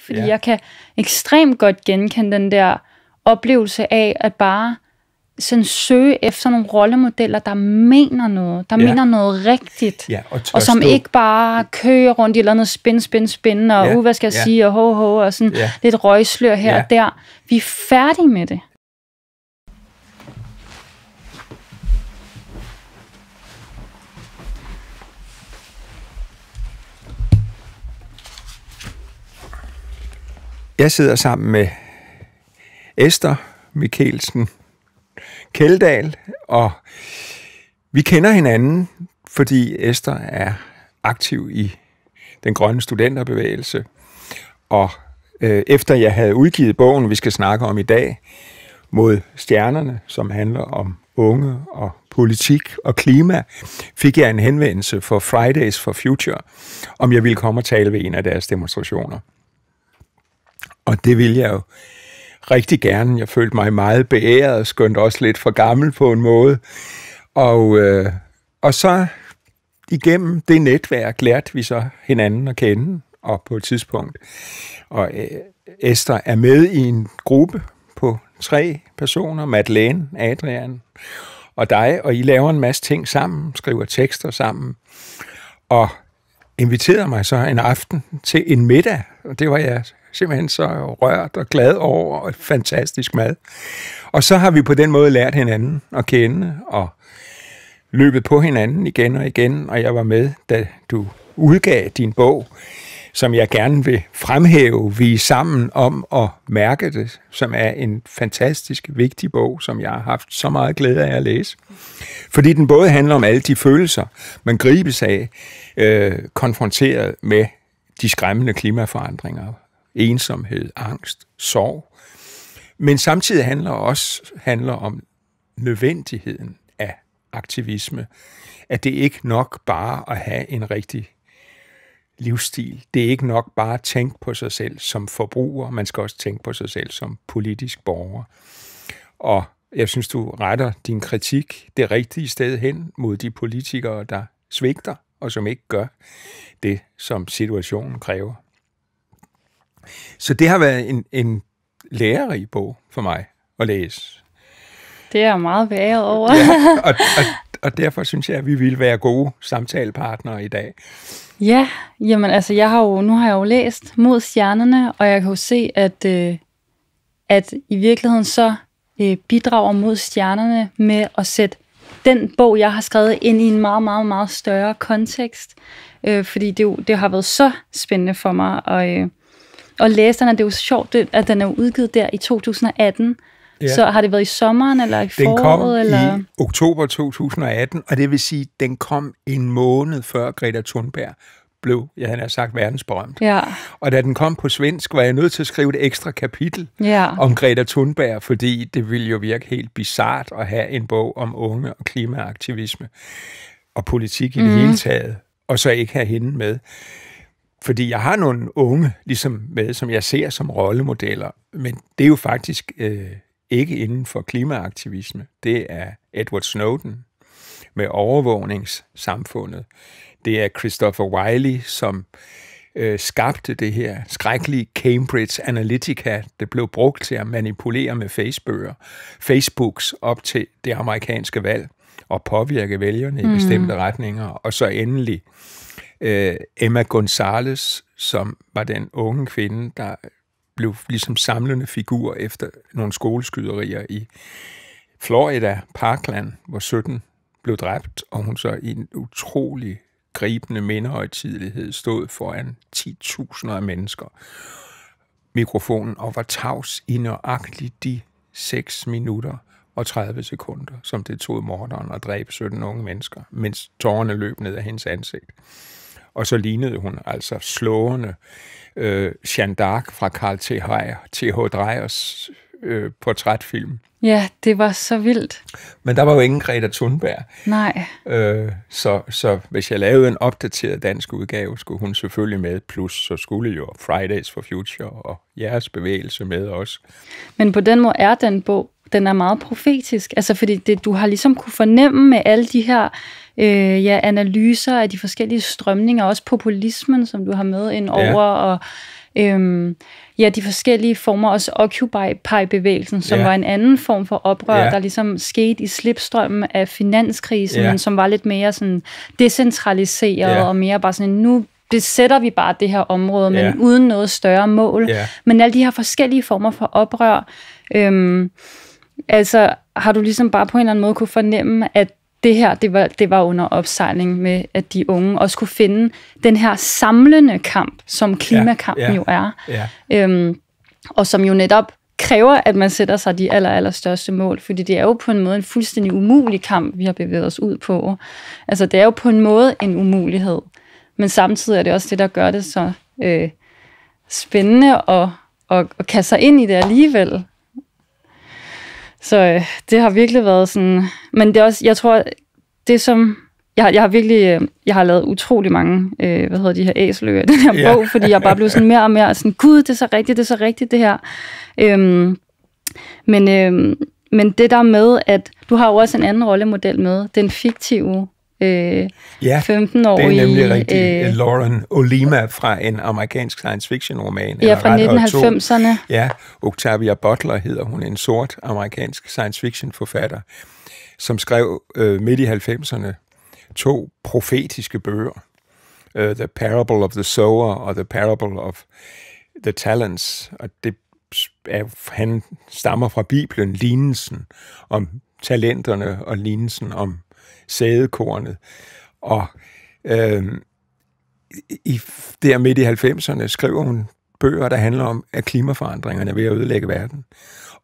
Fordi ja. jeg kan ekstremt godt genkende den der oplevelse af at bare sådan søge efter nogle rollemodeller, der mener noget, der ja. mener noget rigtigt, ja, og, og som stå. ikke bare kører rundt i et eller andet spin, spin, spin, og ja. uh, hvad skal jeg ja. sige, og ho, ho, og sådan ja. lidt røgslør her ja. og der. Vi er færdige med det. Jeg sidder sammen med Esther Mikkelsen Keldal, og vi kender hinanden, fordi Esther er aktiv i den grønne studenterbevægelse. Og øh, efter jeg havde udgivet bogen, vi skal snakke om i dag, mod stjernerne, som handler om unge og politik og klima, fik jeg en henvendelse for Fridays for Future, om jeg ville komme og tale ved en af deres demonstrationer. Og det ville jeg jo rigtig gerne. Jeg følte mig meget beæret, og skønt også lidt for gammel på en måde. Og, øh, og så igennem det netværk lærte vi så hinanden at kende, og på et tidspunkt. Og øh, Esther er med i en gruppe på tre personer, Madeleine, Adrian og dig, og I laver en masse ting sammen, skriver tekster sammen, og inviterede mig så en aften til en middag, og det var jeg simpelthen så rørt og glad over et fantastisk mad. Og så har vi på den måde lært hinanden at kende og løbet på hinanden igen og igen, og jeg var med, da du udgav din bog, som jeg gerne vil fremhæve, vi er sammen om at mærke det, som er en fantastisk vigtig bog, som jeg har haft så meget glæde af at læse. Fordi den både handler om alle de følelser, man gribes af, øh, konfronteret med de skræmmende klimaforandringer, ensomhed, angst, sorg. Men samtidig handler også handler om nødvendigheden af aktivisme. At det ikke nok bare at have en rigtig livsstil. Det er ikke nok bare at tænke på sig selv som forbruger, man skal også tænke på sig selv som politisk borger. Og jeg synes, du retter din kritik det rigtige sted hen mod de politikere, der svigter og som ikke gør det, som situationen kræver. Så det har været en, en lærerig bog for mig at læse. Det er jeg meget værre over. ja, og, og, og derfor synes jeg, at vi ville være gode samtalepartnere i dag. Ja, jamen altså, jeg har jo, nu har jeg jo læst Mod stjernerne, og jeg kan jo se, at, øh, at i virkeligheden så øh, bidrager Mod stjernerne med at sætte den bog, jeg har skrevet, ind i en meget, meget, meget større kontekst. Øh, fordi det, jo, det har været så spændende for mig at, øh, og læserne, det er jo sjovt, at den er udgivet der i 2018. Ja. Så har det været i sommeren eller i den foråret? Den kom eller? i oktober 2018, og det vil sige, at den kom en måned før Greta Thunberg blev, ja, han har sagt, verdensberømt. Ja. Og da den kom på svensk, var jeg nødt til at skrive et ekstra kapitel ja. om Greta Thunberg, fordi det ville jo virke helt bizart at have en bog om unge og klimaaktivisme og politik i mm. det mhm. hele taget, og så ikke have hende med. Fordi jeg har nogle unge, ligesom med, som jeg ser som rollemodeller, men det er jo faktisk øh, ikke inden for klimaaktivisme. Det er Edward Snowden med overvågningssamfundet. Det er Christopher Wiley, som øh, skabte det her skrækkelige Cambridge Analytica, det blev brugt til at manipulere med Facebooker, Facebooks op til det amerikanske valg og påvirke vælgerne mm. i mhm. bestemte retninger. Og så endelig øh, øh, Emma Gonzales, som var den unge kvinde, der blev ligesom samlende figur efter nogle skoleskyderier i Florida, Parkland, hvor 17 blev dræbt, og hun så i en utrolig gribende mindehøjtidelighed stod foran 10.000 af mennesker mikrofonen og var tavs i nøjagtigt de 6 minutter og 30 sekunder, som det tog morderen at dræbe 17 unge mennesker, mens tårerne løb ned af hendes ansigt og så lignede hun altså slående øh, Jeanne d'Arc fra Karl T.H. Dreyers øh, portrætfilm. Ja, det var så vildt. Men der var jo ingen Greta Thunberg. Nej. Øh, så, så hvis jeg lavede en opdateret dansk udgave, skulle hun selvfølgelig med, plus så skulle jo Fridays for Future og jeres bevægelse med også. Men på den måde er den bog, den er meget profetisk, altså fordi det, du har ligesom kunne fornemme med alle de her øh, ja, analyser af de forskellige strømninger, også populismen, som du har med ind over, ja. og øhm, ja, de forskellige former, også Occupy-bevægelsen, som ja. var en anden form for oprør, ja. der ligesom skete i slipstrømmen af finanskrisen, ja. som var lidt mere sådan decentraliseret ja. og mere bare sådan, nu besætter vi bare det her område, men ja. uden noget større mål. Ja. Men alle de her forskellige former for oprør, øhm, altså har du ligesom bare på en eller anden måde kunne fornemme, at det her, det var, det var under opsejling med, at de unge også kunne finde den her samlende kamp, som klimakampen ja, ja, jo er. Ja. Øhm, og som jo netop kræver, at man sætter sig de aller, aller største mål, fordi det er jo på en måde en fuldstændig umulig kamp, vi har bevæget os ud på. Altså, det er jo på en måde en umulighed, men samtidig er det også det, der gør det så øh, spændende at, at, at kaste sig ind i det alligevel. Så øh, det har virkelig været sådan... Men det er også, jeg tror, det som... Jeg, jeg har virkelig, øh, jeg har lavet utrolig mange, øh, hvad hedder de her æsler i den her ja. bog, fordi jeg bare blev sådan mere og mere sådan, gud, det er så rigtigt, det er så rigtigt, det her. Øhm, men, øhm, men det der med, at du har jo også en anden rollemodel med, den fiktive øh, ja, 15 år det er nemlig rigtigt. Øh, Lauren Olima fra en amerikansk science fiction roman. Ja, fra 1990'erne. Ja, Octavia Butler hedder hun, en sort amerikansk science fiction forfatter, som skrev øh, midt i 90'erne to profetiske bøger. Uh, the Parable of the Sower og The Parable of the Talents. Og det er, han stammer fra Bibelen, lignelsen om talenterne og lignelsen om sædekornet. Og øh, i, der midt i 90'erne skriver hun bøger, der handler om, at klimaforandringerne er ved at ødelægge verden.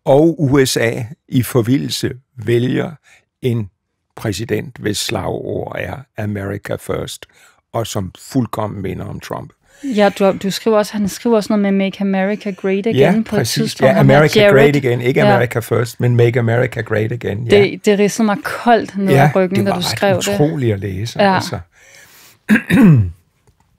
Og USA i forvildelse vælger en præsident, hvis slagord er America First, og som fuldkommen minder om Trump. Ja, du, du skriver også, han skriver også noget med Make America Great Again ja, på præcis. et tidspunkt. Ja, America Jared. Great Again. Ikke America ja. First, men Make America Great Again. Ja. Det, det ridsede mig koldt ned ja, ryggen, da du skrev det. det var utroligt at læse. Ja. Altså.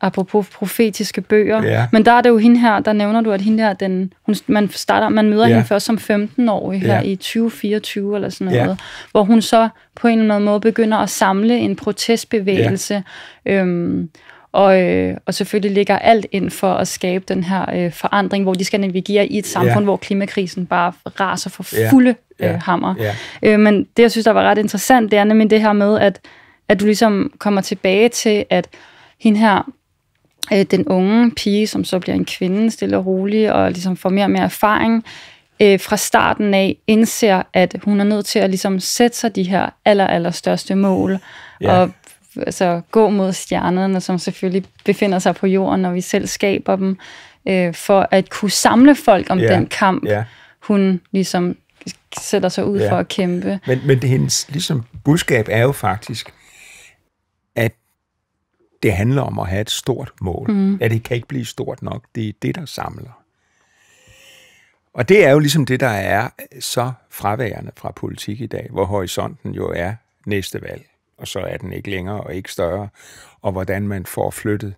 Apropos profetiske bøger. Ja. Men der er det jo hende her, der nævner du, at hende her, den, hun, man, starter, man møder ja. hende først som 15-årig her ja. i 2024 eller sådan noget. Ja. Hvor hun så på en eller anden måde begynder at samle en protestbevægelse. Ja. Øhm, og, øh, og selvfølgelig ligger alt ind for at skabe den her øh, forandring, hvor de skal navigere i et samfund, yeah. hvor klimakrisen bare raser for fulde yeah. øh, hammer. Yeah. Øh, men det, jeg synes, der var ret interessant, det er nemlig det her med, at, at du ligesom kommer tilbage til, at hende her, øh, den unge pige, som så bliver en kvinde, stille og rolig, og ligesom får mere og mere erfaring, øh, fra starten af indser, at hun er nødt til at ligesom sætte sig de her aller, aller største mål, yeah. og altså, gå mod stjernerne, som selvfølgelig befinder sig på jorden, når vi selv skaber dem, øh, for at kunne samle folk om ja. den kamp, ja. hun ligesom sætter sig ud ja. for at kæmpe. Men, men det hendes ligesom, budskab er jo faktisk, at det handler om at have et stort mål. Mm. At det kan ikke blive stort nok. Det er det, der samler. Og det er jo ligesom det, der er så fraværende fra politik i dag, hvor horisonten jo er næste valg og så er den ikke længere og ikke større, og hvordan man får flyttet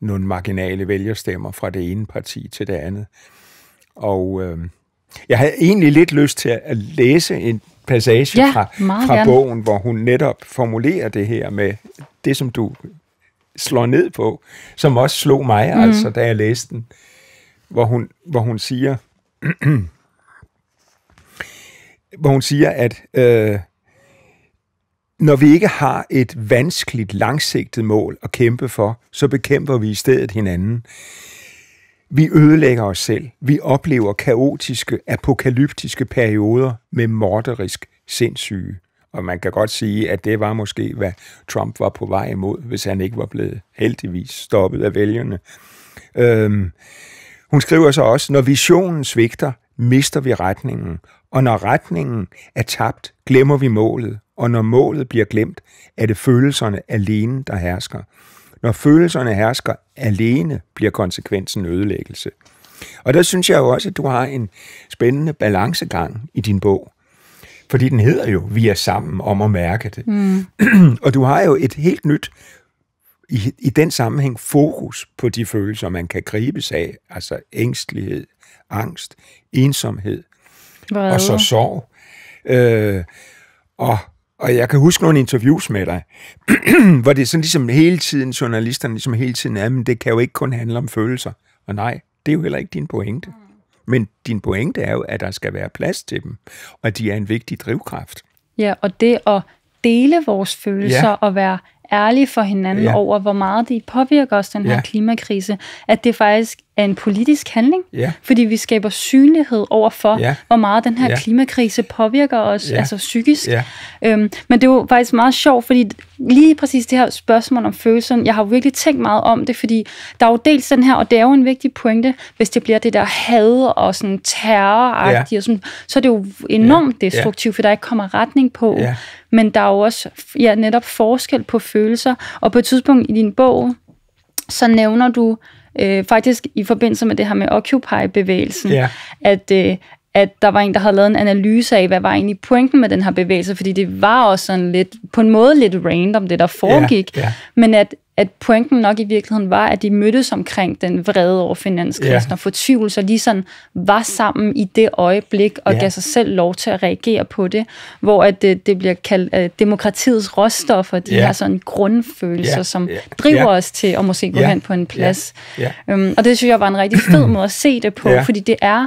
nogle marginale vælgerstemmer fra det ene parti til det andet. Og øh, jeg havde egentlig lidt lyst til at læse en passage ja, fra, fra bogen, hvor hun netop formulerer det her med det, som du slår ned på, som også slog mig, mm. altså, da jeg læste den, hvor hun, hvor hun siger, hvor hun siger, at øh, når vi ikke har et vanskeligt, langsigtet mål at kæmpe for, så bekæmper vi i stedet hinanden. Vi ødelægger os selv. Vi oplever kaotiske, apokalyptiske perioder med morderisk sindssyge. Og man kan godt sige, at det var måske, hvad Trump var på vej imod, hvis han ikke var blevet heldigvis stoppet af vælgerne. Øhm, hun skriver så også, når visionen svigter, mister vi retningen, og når retningen er tabt, glemmer vi målet, og når målet bliver glemt, er det følelserne alene, der hersker. Når følelserne hersker alene, bliver konsekvensen ødelæggelse. Og der synes jeg jo også, at du har en spændende balancegang i din bog. Fordi den hedder jo, vi er sammen om at mærke det. Mm. og du har jo et helt nyt, i, i den sammenhæng, fokus på de følelser, man kan gribes af. Altså ængstlighed, angst, ensomhed, Vrede. og så sorg. Øh, og, og jeg kan huske nogle interviews med dig, hvor det er sådan ligesom hele tiden, journalisterne ligesom hele tiden er, men det kan jo ikke kun handle om følelser. Og nej, det er jo heller ikke din pointe. Mm. Men din pointe er jo, at der skal være plads til dem, og at de er en vigtig drivkraft. Ja, og det at dele vores følelser ja. og være ærlige for hinanden ja. over, hvor meget det påvirker os, den her ja. klimakrise, at det faktisk er en politisk handling, ja. fordi vi skaber synlighed over for, ja. hvor meget den her ja. klimakrise påvirker os, ja. altså psykisk. Ja. Øhm, men det var faktisk meget sjovt, fordi lige præcis det her spørgsmål om følelsen, jeg har virkelig tænkt meget om det, fordi der er jo dels den her, og det er jo en vigtig pointe, hvis det bliver det der had og sådan terroragtigt, ja. og sådan, så er det jo enormt ja. destruktivt, for der ikke kommer retning på. Ja. Men der er jo også ja, netop forskel på følelser, og på et tidspunkt i din bog, så nævner du øh, faktisk i forbindelse med det her med Occupy-bevægelsen, ja. at, øh, at der var en, der havde lavet en analyse af, hvad var egentlig pointen med den her bevægelse, fordi det var også sådan lidt, på en måde lidt random, det der foregik, yeah, yeah. men at, at pointen nok i virkeligheden var, at de mødtes omkring den vrede over finanskrisen yeah. og fortvivlelse, og lige sådan var sammen i det øjeblik, og yeah. gav sig selv lov til at reagere på det, hvor at det, det bliver kaldt uh, demokratiets råstoffer, de yeah. her sådan grundfølelser, yeah. som yeah. driver yeah. os til at måske gå yeah. hen på en plads. Yeah. Yeah. Um, og det synes jeg var en rigtig fed måde at se det på, yeah. fordi det er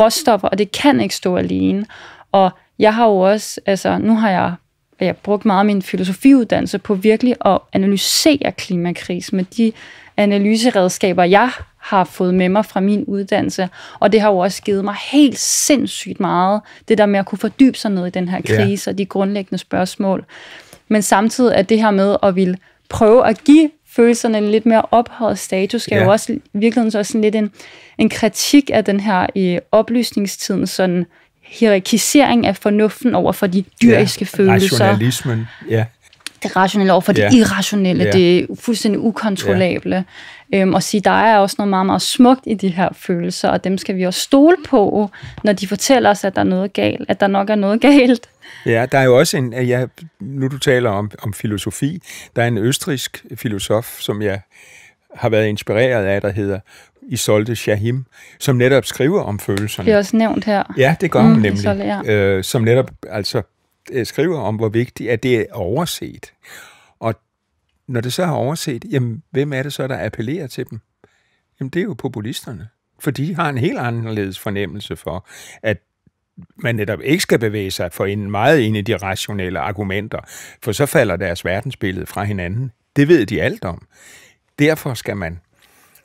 råstoffer, og det kan ikke stå alene. Og jeg har jo også, altså nu har jeg, jeg har brugt meget af min filosofiuddannelse på virkelig at analysere klimakrisen med de analyseredskaber, jeg har fået med mig fra min uddannelse. Og det har jo også givet mig helt sindssygt meget, det der med at kunne fordybe sig ned i den her krise yeah. og de grundlæggende spørgsmål. Men samtidig er det her med at ville prøve at give følelserne en lidt mere ophøjet status, skal ja. jo også virkelig også sådan lidt en, en kritik af den her i oplysningstiden, sådan hierarkisering af fornuften over for de dyriske ja, følelser. Rationalismen, ja det rationelle over for yeah. det irrationelle, yeah. det fuldstændig ukontrollable. Yeah. Øhm, og sige, der er også noget meget, meget smukt i de her følelser, og dem skal vi også stole på, når de fortæller os, at der er noget galt, at der nok er noget galt. Ja, der er jo også en, ja, nu du taler om, om filosofi, der er en østrisk filosof, som jeg har været inspireret af, der hedder Isolde Shahim, som netop skriver om følelserne. Det er også nævnt her. Ja, det gør mm, hun nemlig. Isolde, ja. øh, som netop altså Øh, skriver om, hvor vigtigt, at det er overset. Og når det så er overset, jamen, hvem er det så, der appellerer til dem? Jamen, det er jo populisterne. For de har en helt anderledes fornemmelse for, at man netop ikke skal bevæge sig for en meget ind i de rationelle argumenter, for så falder deres verdensbillede fra hinanden. Det ved de alt om. Derfor skal man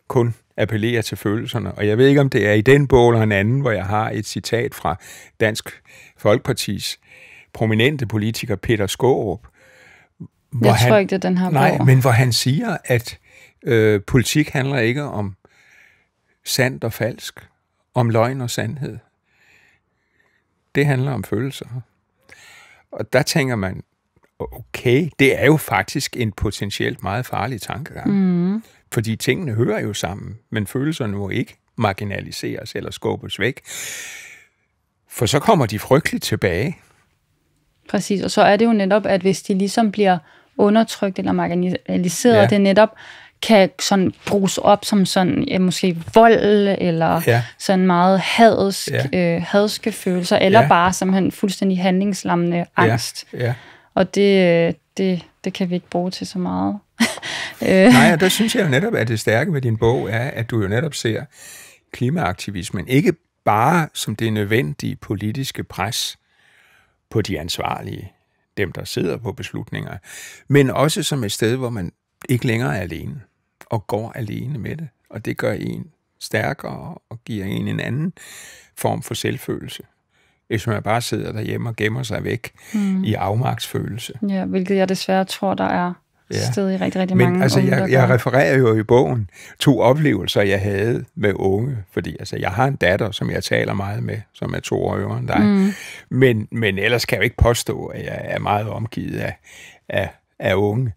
kun appellere til følelserne. Og jeg ved ikke, om det er i den bog eller en anden, hvor jeg har et citat fra Dansk Folkepartis prominente politiker, Peter Skårup. Hvor jeg tror ikke, det er den her Nej, bor. men hvor han siger, at øh, politik handler ikke om sandt og falsk, om løgn og sandhed. Det handler om følelser. Og der tænker man, okay, det er jo faktisk en potentielt meget farlig tankegang. Mm. Fordi tingene hører jo sammen, men følelserne må ikke marginaliseres eller skubbes væk. For så kommer de frygteligt tilbage. Præcis, og så er det jo netop, at hvis de ligesom bliver undertrykt eller marginaliseret, ja. det netop kan sådan bruges op som sådan ja, måske vold eller ja. sådan meget hadsk, ja. øh, hadske følelser, eller ja. bare simpelthen fuldstændig handlingslammende angst. Ja. Ja. Og det, øh, det, det kan vi ikke bruge til så meget. Øh. Nej, og der synes jeg jo netop, at det stærke ved din bog er, at du jo netop ser klimaaktivismen ikke bare som det nødvendige politiske pres, på de ansvarlige, dem der sidder på beslutninger, men også som et sted, hvor man ikke længere er alene og går alene med det. Og det gør en stærkere og giver en en anden form for selvfølelse hvis man bare sidder derhjemme og gemmer sig væk mm. i afmagtsfølelse. Ja, hvilket jeg desværre tror, der er ja. sted i rigtig, rigtig Men, mange altså, unge, jeg, jeg refererer jo i bogen to oplevelser, jeg havde med unge, fordi altså, jeg har en datter, som jeg taler meget med, som er to år yngre end dig, mm. men, men ellers kan jeg jo ikke påstå, at jeg er meget omgivet af, af, af unge.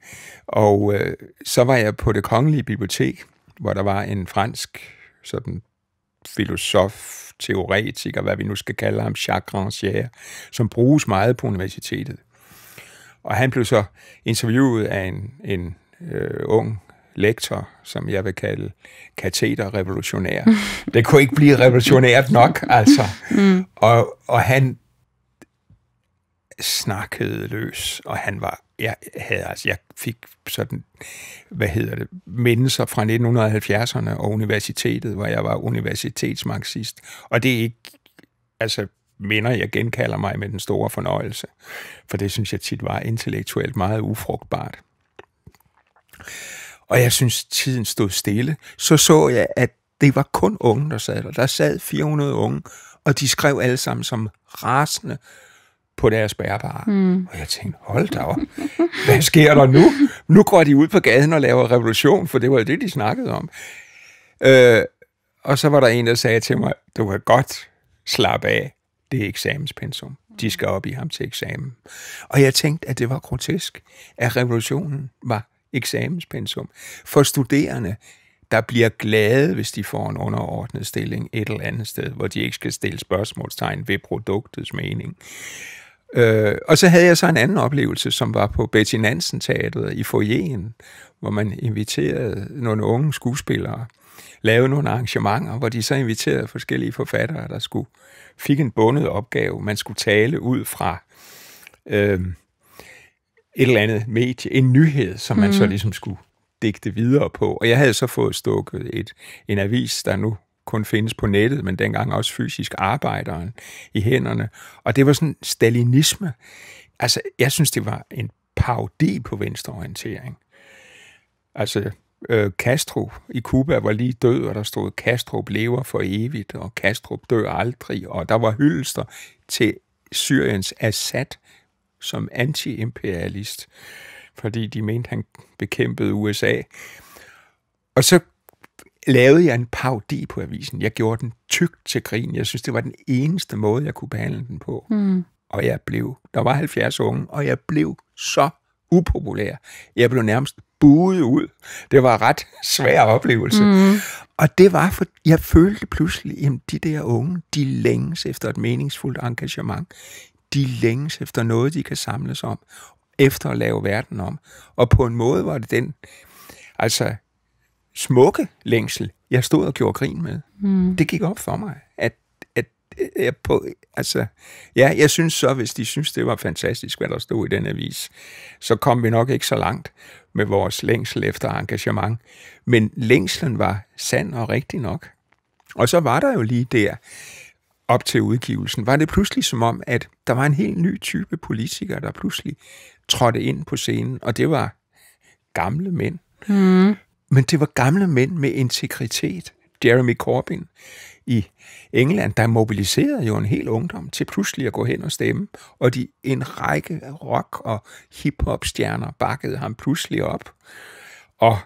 Og øh, så var jeg på det kongelige bibliotek, hvor der var en fransk sådan filosof, teoretiker, hvad vi nu skal kalde ham, Jacques Rancière, som bruges meget på universitetet. Og han blev så interviewet af en, en øh, ung lektor, som jeg vil kalde kateterrevolutionær. det kunne ikke blive revolutionært nok, altså. Mm. Og, og han snakkede løs, og han var, jeg havde, altså, jeg fik sådan, hvad hedder det, mindelser fra 1970'erne og universitetet, hvor jeg var universitetsmarxist, og det er ikke, altså, minder, jeg genkalder mig med den store fornøjelse. For det synes jeg tit var intellektuelt meget ufrugtbart. Og jeg synes, tiden stod stille. Så så jeg, at det var kun unge, der sad der. Der sad 400 unge, og de skrev alle sammen som rasende på deres bærbare. Mm. Og jeg tænkte, hold da op, hvad sker der nu? Nu går de ud på gaden og laver revolution, for det var jo det, de snakkede om. Øh, og så var der en, der sagde til mig, du kan godt slappe af det er eksamenspensum. De mm. skal op i ham til eksamen. Og jeg tænkte, at det var grotesk, at revolutionen var eksamenspensum. For studerende, der bliver glade, hvis de får en underordnet stilling et eller andet sted, hvor de ikke skal stille spørgsmålstegn ved produktets mening. Øh, og så havde jeg så en anden oplevelse, som var på Betty Nansen Teatret i Foyen, hvor man inviterede nogle unge skuespillere, lavede nogle arrangementer, hvor de så inviterede forskellige forfattere, der skulle fik en bundet opgave. Man skulle tale ud fra øh, et eller andet medie, en nyhed, som man mm. så mhm. ligesom skulle digte videre på. Og jeg havde så fået stukket et, en avis, der nu kun findes på nettet, men dengang også fysisk arbejderen i hænderne. Og det var sådan stalinisme. Altså, jeg synes, det var en parodi på venstreorientering. Altså, øh, Castro i Cuba var lige død, og der stod, Castro lever for evigt, og Castro dør aldrig, og der var hyldester til Syriens Assad som antiimperialist, fordi de mente, han bekæmpede USA. Og så lavede jeg en paudi på avisen. Jeg gjorde den tyk til grin. Jeg synes, det var den eneste måde, jeg kunne behandle den på. Mm. Og jeg blev, der var 70 unge, og jeg blev så upopulær. Jeg blev nærmest buede ud. Det var en ret svær oplevelse. Mm. Og det var, for jeg følte pludselig, at de der unge, de længes efter et meningsfuldt engagement. De længes efter noget, de kan samles om. Efter at lave verden om. Og på en måde var det den altså smukke længsel, jeg stod og gjorde grin med. Mm. Det gik op for mig øh, på, altså, ja, jeg synes så, hvis de synes, det var fantastisk, hvad der stod i den avis, så kom vi nok ikke så langt med vores længsel efter engagement. Men længslen var sand og rigtig nok. Og så var der jo lige der, op til udgivelsen, var det pludselig som om, at der var en helt ny type politikere, der pludselig trådte ind på scenen, og det var gamle mænd. Mm. Men det var gamle mænd med integritet. Jeremy Corbyn, i England, der mobiliserede jo en hel ungdom til pludselig at gå hen og stemme, og de, en række rock- og hiphop-stjerner bakkede ham pludselig op. Og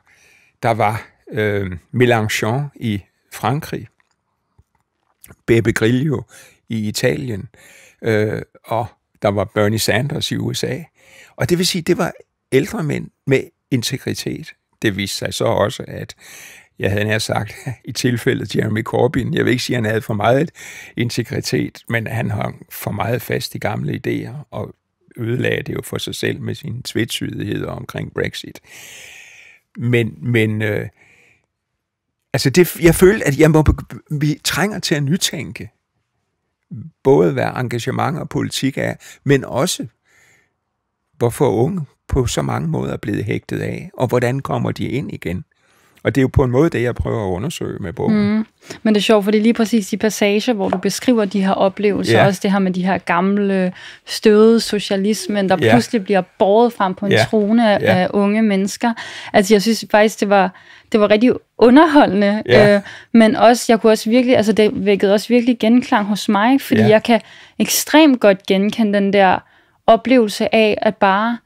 der var øh, Mélenchon i Frankrig, Beppe Grillo i Italien, øh, og der var Bernie Sanders i USA. Og det vil sige, det var ældre mænd med integritet. Det viste sig så også, at jeg havde nær sagt, i tilfældet Jeremy Corbyn. Jeg vil ikke sige, at han havde for meget integritet, men han hang for meget fast i gamle idéer og ødelagde det jo for sig selv med sine tvetydigheder omkring Brexit. Men, men øh, altså det, jeg følte, at jeg må, vi trænger til at nytænke både hvad engagement og politik er, men også hvorfor unge på så mange måder er blevet hægtet af, og hvordan kommer de ind igen? Og det er jo på en måde det, jeg prøver at undersøge med bogen. Mm. Men det er sjovt, for det er lige præcis de passager, hvor du beskriver de her oplevelser, yeah. også det her med de her gamle støde socialismen, der yeah. pludselig bliver båret frem på en yeah. trone af yeah. unge mennesker. Altså jeg synes faktisk, det var, det var rigtig underholdende, yeah. øh, men også, jeg kunne også virkelig, altså det vækkede også virkelig genklang hos mig, fordi yeah. jeg kan ekstremt godt genkende den der oplevelse af, at bare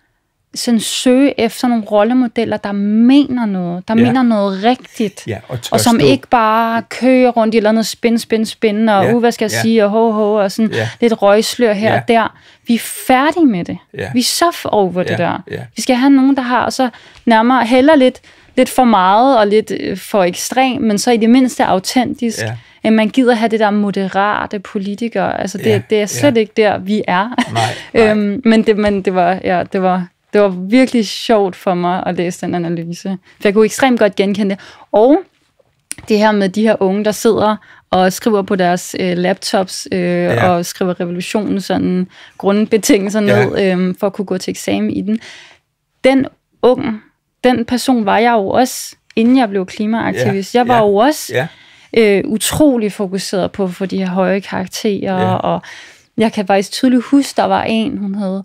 sådan søge efter nogle rollemodeller, der mener noget, der ja. mener noget rigtigt, ja, og, og som stå. ikke bare kører rundt i eller andet spin, spin, spin, og ja. uh, hvad skal jeg ja. sige, og ho, ho, og sådan ja. lidt røgslør her ja. og der. Vi er færdige med det. Ja. Vi er så over ja. det der. Ja. Vi skal have nogen, der har, så nærmere heller lidt, lidt for meget og lidt øh, for ekstrem, men så i det mindste autentisk. Ja at øh, man gider have det der moderate politikere. Altså det, ja, det er slet ja. ikke der, vi er. Nej, nej. øhm, men, det, men det var, ja, det var det var virkelig sjovt for mig at læse den analyse. For jeg kunne ekstremt godt genkende det. Og det her med de her unge, der sidder og skriver på deres øh, laptops øh, ja. og skriver revolutionen sådan grundbetingelser ja. ned øh, for at kunne gå til eksamen i den. Den ung, den person var jeg jo også, inden jeg blev klimaaktivist. Ja. Jeg var ja. jo også ja. øh, utrolig fokuseret på at få de her høje karakterer, ja. og jeg kan faktisk tydeligt huske, der var en, hun havde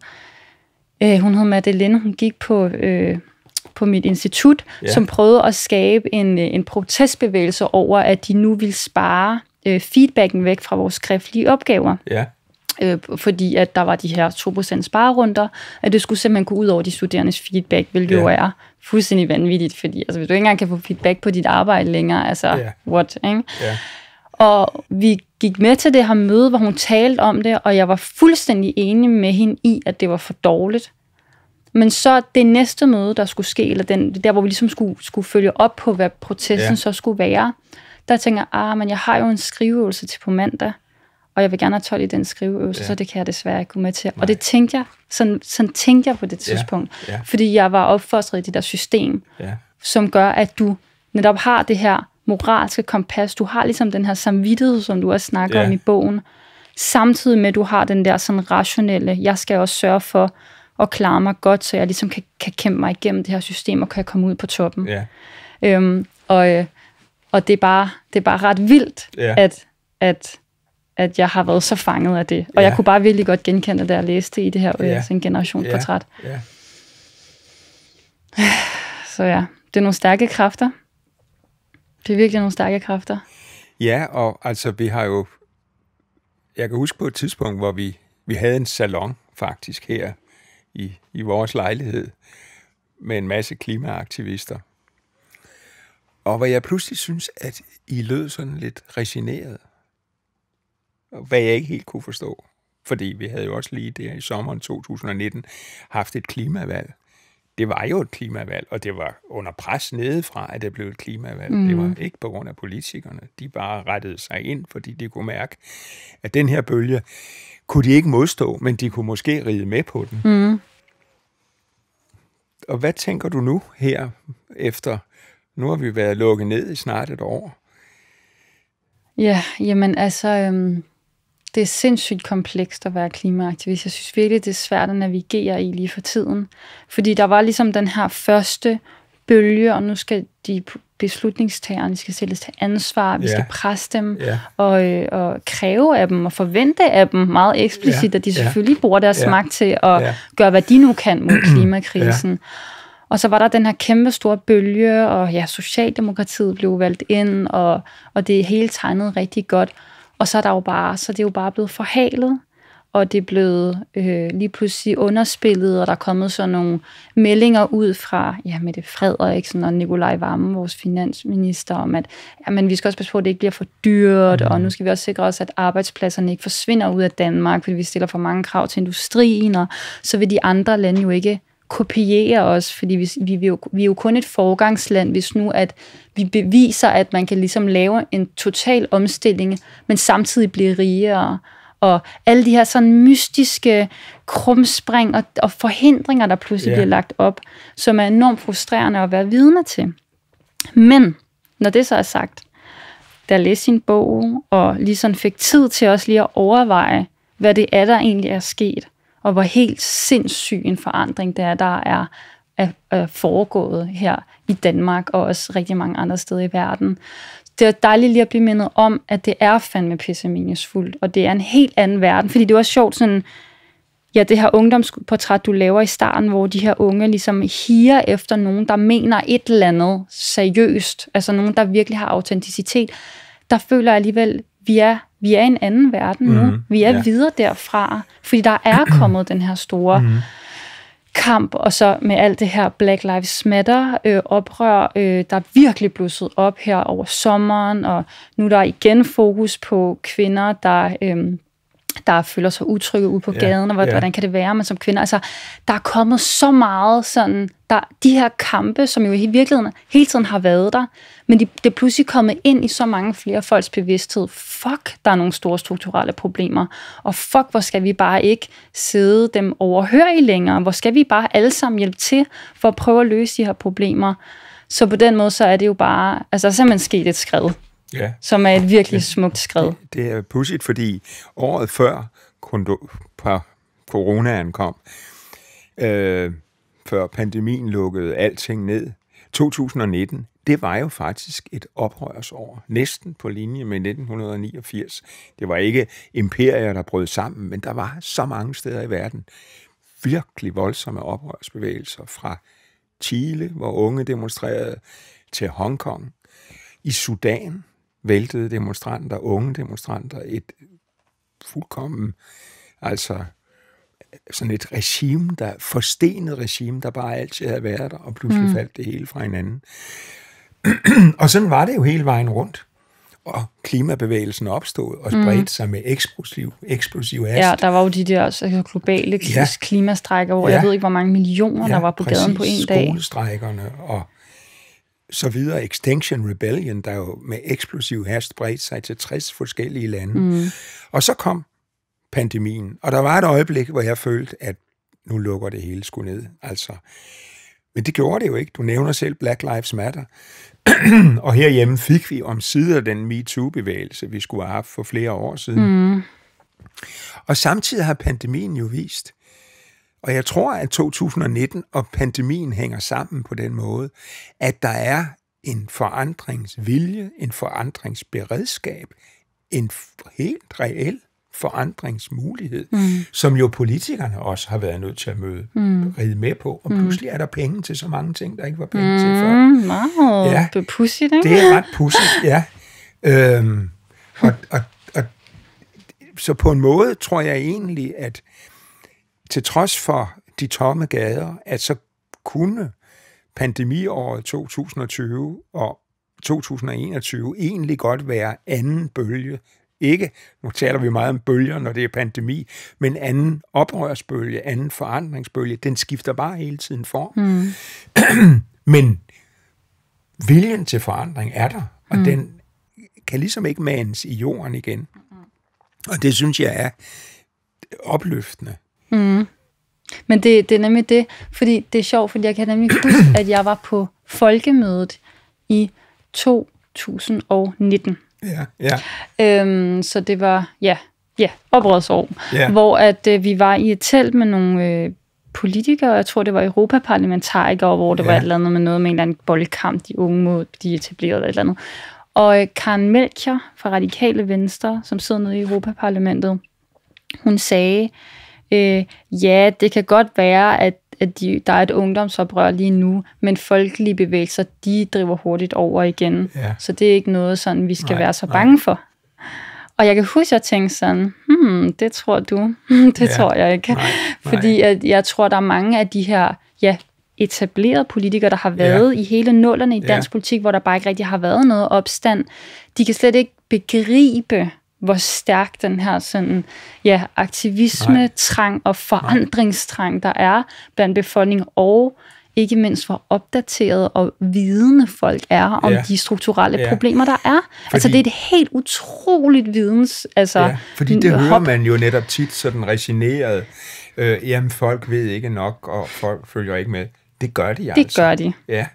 øh, hun hed Madeline, hun gik på, øh, på mit institut, ja. som prøvede at skabe en, øh, en protestbevægelse over, at de nu ville spare øh, feedbacken væk fra vores skriftlige opgaver. Ja. Øh, fordi at der var de her 2% sparerunder, at det skulle simpelthen gå ud over de studerendes feedback, hvilket ja. jo er fuldstændig vanvittigt, fordi altså, hvis du ikke engang kan få feedback på dit arbejde længere, altså ja. what, ikke? Ja. Og vi gik med til det her møde, hvor hun talte om det, og jeg var fuldstændig enig med hende i, at det var for dårligt. Men så det næste møde, der skulle ske, eller den, der, hvor vi ligesom skulle, skulle følge op på, hvad protesten ja. så skulle være, der tænker jeg, ah, men jeg har jo en skriveøvelse til på mandag, og jeg vil gerne have 12 i den skriveøvelse, ja. så det kan jeg desværre ikke gå med til. Nej. Og det tænkte jeg, sådan, sådan tænkte jeg på det tidspunkt, ja. Ja. fordi jeg var opfostret i det der system, ja. som gør, at du netop har det her moralske kompas. Du har ligesom den her samvittighed, som du også snakker ja. om i bogen. Samtidig med, at du har den der sådan rationelle, jeg skal også sørge for at klare mig godt, så jeg ligesom kan, kan kæmpe mig igennem det her system, og kan komme ud på toppen. Ja. Øhm, og, øh, og det er bare, det er bare ret vildt, ja. at, at at jeg har været så fanget af det. Og ja. jeg kunne bare virkelig godt genkende, da jeg læste i det her øh, ja. sådan generationsportræt. Ja. Ja. Så ja, det er nogle stærke kræfter. Det er virkelig nogle stærke kræfter. Ja, og altså vi har jo... Jeg kan huske på et tidspunkt, hvor vi, vi havde en salon faktisk her i, i vores lejlighed med en masse klimaaktivister. Og hvor jeg pludselig synes, at I lød sådan lidt resigneret. Hvad jeg ikke helt kunne forstå. Fordi vi havde jo også lige der i sommeren 2019 haft et klimavalg det var jo et klimavalg, og det var under pres nedefra, at det blev et klimavalg. Mm. Det var ikke på grund af politikerne. De bare rettede sig ind, fordi de kunne mærke, at den her bølge kunne de ikke modstå, men de kunne måske ride med på den. Mm. Og hvad tænker du nu her efter? Nu har vi været lukket ned i snart et år. Ja, jamen altså, øhm, det er sindssygt komplekst at være klimaaktivist. Jeg synes virkelig, det er svært at navigere i lige for tiden. Fordi der var ligesom den her første bølge, og nu skal de beslutningstagerne skal stilles til ansvar, vi ja. skal presse dem ja. og, øh, og kræve af dem og forvente af dem meget eksplicit, ja. at de selvfølgelig ja. bruger deres ja. magt til at ja. gøre, hvad de nu kan mod klimakrisen. Ja. Og så var der den her kæmpe store bølge, og ja, Socialdemokratiet blev valgt ind, og, og det hele tegnede rigtig godt. Og så er, der jo bare, så er det jo bare blevet forhalet, og det er blevet øh, lige pludselig underspillet, og der er kommet sådan nogle meldinger ud fra ja, Mette Frederiksen og Nikolaj Vamme, vores finansminister, om at jamen, vi skal også passe på, at det ikke bliver for dyrt, og mm. nu skal vi også sikre os, at arbejdspladserne ikke forsvinder ud af Danmark, fordi vi stiller for mange krav til industrien, og så vil de andre lande jo ikke kopiere os, fordi vi, vi, vi, jo, vi er jo kun et forgangsland, hvis nu at vi beviser, at man kan ligesom lave en total omstilling, men samtidig blive rigere. Og alle de her sådan mystiske krumspring og, og forhindringer, der pludselig yeah. bliver lagt op, som er enormt frustrerende at være vidne til. Men, når det så er sagt, da jeg læste sin bog, og lige fik tid til også lige at overveje, hvad det er, der egentlig er sket, og hvor helt sindssyg en forandring det er, der er, er, er foregået her i Danmark, og også rigtig mange andre steder i verden. Det er dejligt lige at blive mindet om, at det er fandme pisseminesfuldt, og det er en helt anden verden, fordi det var sjovt sådan, ja, det her ungdomsportræt, du laver i starten, hvor de her unge ligesom higer efter nogen, der mener et eller andet seriøst, altså nogen, der virkelig har autenticitet, der føler jeg alligevel, vi er vi er i en anden verden mm. nu. Mhm. Vi er ja. videre derfra, fordi der er kommet den her store mm. kamp, og så med alt det her Black Lives Matter øh, oprør, øh, der er virkelig blusset op her over sommeren, og nu der er der igen fokus på kvinder, der... Øh, der føler sig utrygge ude på ja, gaden, og hvordan ja. kan det være, man som kvinder, altså, der er kommet så meget sådan, der, de her kampe, som jo i virkeligheden hele tiden har været der, men de, det er pludselig kommet ind i så mange flere folks bevidsthed. Fuck, der er nogle store strukturelle problemer, og fuck, hvor skal vi bare ikke sidde dem overhøre i længere, hvor skal vi bare alle sammen hjælpe til for at prøve at løse de her problemer. Så på den måde, så er det jo bare, altså simpelthen sket et skred ja. som er et virkelig smukt skridt. Det er pudsigt, fordi året før coronaen kom, øh, før pandemien lukkede alting ned, 2019, det var jo faktisk et oprørsår, næsten på linje med 1989. Det var ikke imperier, der brød sammen, men der var så mange steder i verden virkelig voldsomme oprørsbevægelser fra Chile, hvor unge demonstrerede, til Hongkong, i Sudan, væltede demonstranter, unge demonstranter, et fuldkommen, altså sådan et regime, der forstenet regime, der bare altid havde været der, og pludselig mm. faldt det hele fra hinanden. og sådan var det jo hele vejen rundt. Og klimabevægelsen opstod og mm. spredte mm. sig med eksplosiv, eksplosiv hast. Ja, der var jo de der altså, globale ja. klimastrækker, hvor ja. jeg ved ikke, hvor mange millioner, ja, der var på præcis, gaden på en dag. skolestrækkerne og så videre Extinction Rebellion, der jo med eksplosiv hast bredte sig til 60 forskellige lande. Mm. Og så kom pandemien, og der var et øjeblik, hvor jeg følte, at nu lukker det hele sgu ned. Altså. Men det gjorde det jo ikke. Du nævner selv Black Lives Matter. og herhjemme fik vi om sider den MeToo-bevægelse, vi skulle have haft for flere år siden. Mm. Og samtidig har pandemien jo vist, og jeg tror, at 2019 og pandemien hænger sammen på den måde, at der er en forandringsvilje, en forandringsberedskab, en helt reel forandringsmulighed, mm. som jo politikerne også har været nødt til at møde, mm. ride med på. Og mm. pludselig er der penge til så mange ting, der ikke var penge mm. til før. Mm, wow, ja, det er pudsigt, ikke? Det er ret pudsigt, ja. Øhm, og, og, og, så på en måde tror jeg egentlig, at til trods for de tomme gader, at så kunne pandemiåret 2020 og 2021 egentlig godt være anden bølge. Ikke, nu taler vi meget om bølger, når det er pandemi, men anden oprørsbølge, anden forandringsbølge, den skifter bare hele tiden form. Mm. men viljen til forandring er der, og mm. den kan ligesom ikke manes i jorden igen. Mm-hmm. Og det synes jeg er opløftende. Mm. Men det, det er nemlig det, fordi det er sjovt, fordi jeg kan nemlig huske, at jeg var på folkemødet i 2019. Ja, ja. Øhm, så det var, ja, ja, oprørsår, ja. hvor at øh, vi var i et telt med nogle øh, politikere, jeg tror det var europaparlamentarikere, hvor det ja. var et eller andet med noget med en eller anden boldkamp, de unge mod de etablerede et eller andet. Og øh, Karen Melcher fra Radikale Venstre, som sidder nede i Europaparlamentet, hun sagde, øh, ja, det kan godt være, at, at de, der er et ungdomsoprør lige nu, men folkelige bevægelser, de driver hurtigt over igen. Ja. Så det er ikke noget, sådan vi skal nej, være så bange for. Og jeg kan huske, at jeg tænkte sådan, hmm, det tror du, det ja. tror jeg ikke. Nej, nej. Fordi at jeg tror, der er mange af de her ja, etablerede politikere, der har været ja. i hele nullerne i dansk ja. politik, hvor der bare ikke rigtig har været noget opstand. De kan slet ikke begribe, hvor stærk den her sådan, ja, aktivisme-trang og forandringstrang, der er blandt befolkningen, og ikke mindst hvor opdateret og vidende folk er om ja. de strukturelle ja. problemer, der er. Altså, fordi, altså det er et helt utroligt videns... Altså, ja, fordi det hop. hører man jo netop tit sådan resigneret. Øh, jamen folk ved ikke nok, og folk følger ikke med. Det gør de det altså. Det gør de. Ja.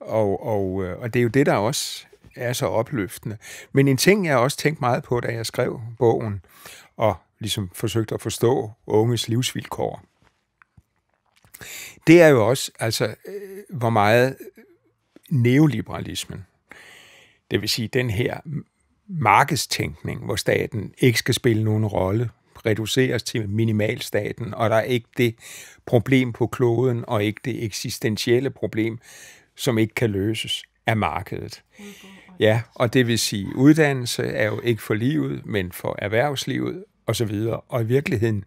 Og, og, øh, og det er jo det, der også er så opløftende. Men en ting, jeg også tænkte meget på, da jeg skrev bogen, og ligesom forsøgte at forstå unges livsvilkår, det er jo også, altså, øh, hvor meget neoliberalismen, det vil sige den her markedstænkning, hvor staten ikke skal spille nogen rolle, reduceres til minimalstaten, og der er ikke det problem på kloden, og ikke det eksistentielle problem, som ikke kan løses af markedet. Okay. Mm-hmm. Ja, og det vil sige, uddannelse er jo ikke for livet, men for erhvervslivet osv. Og, og i virkeligheden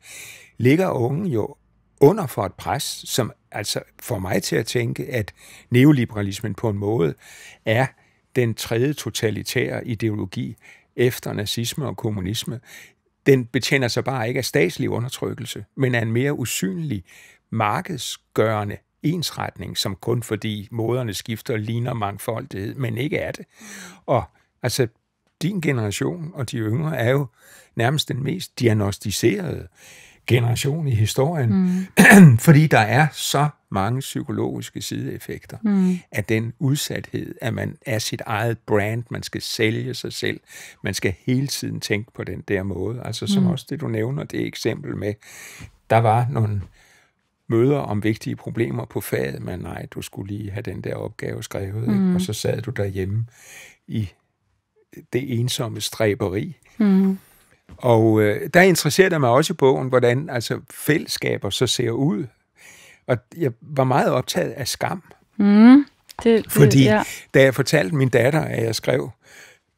ligger unge jo under for et pres, som altså får mig til at tænke, at neoliberalismen på en måde er den tredje totalitære ideologi efter nazisme og kommunisme. Den betjener sig bare ikke af statslig undertrykkelse, men af en mere usynlig, markedsgørende ensretning, som kun fordi moderne skifter ligner mangfoldighed, men ikke er det. Og altså, din generation og de yngre er jo nærmest den mest diagnostiserede generation i historien, mm. fordi der er så mange psykologiske sideeffekter mm. af den udsathed, at man er sit eget brand, man skal sælge sig selv, man skal hele tiden tænke på den der måde. Altså som mm. også det, du nævner, det eksempel med, der var nogle møder om vigtige problemer på faget, men nej, du skulle lige have den der opgave skrevet, mm. ikke? og så sad du derhjemme i det ensomme stræberi. Mm. Og øh, der interesserede mig også i bogen, hvordan altså, fællesskaber så ser ud. Og jeg var meget optaget af skam. Mm. Det, det, Fordi ja. da jeg fortalte min datter, at jeg skrev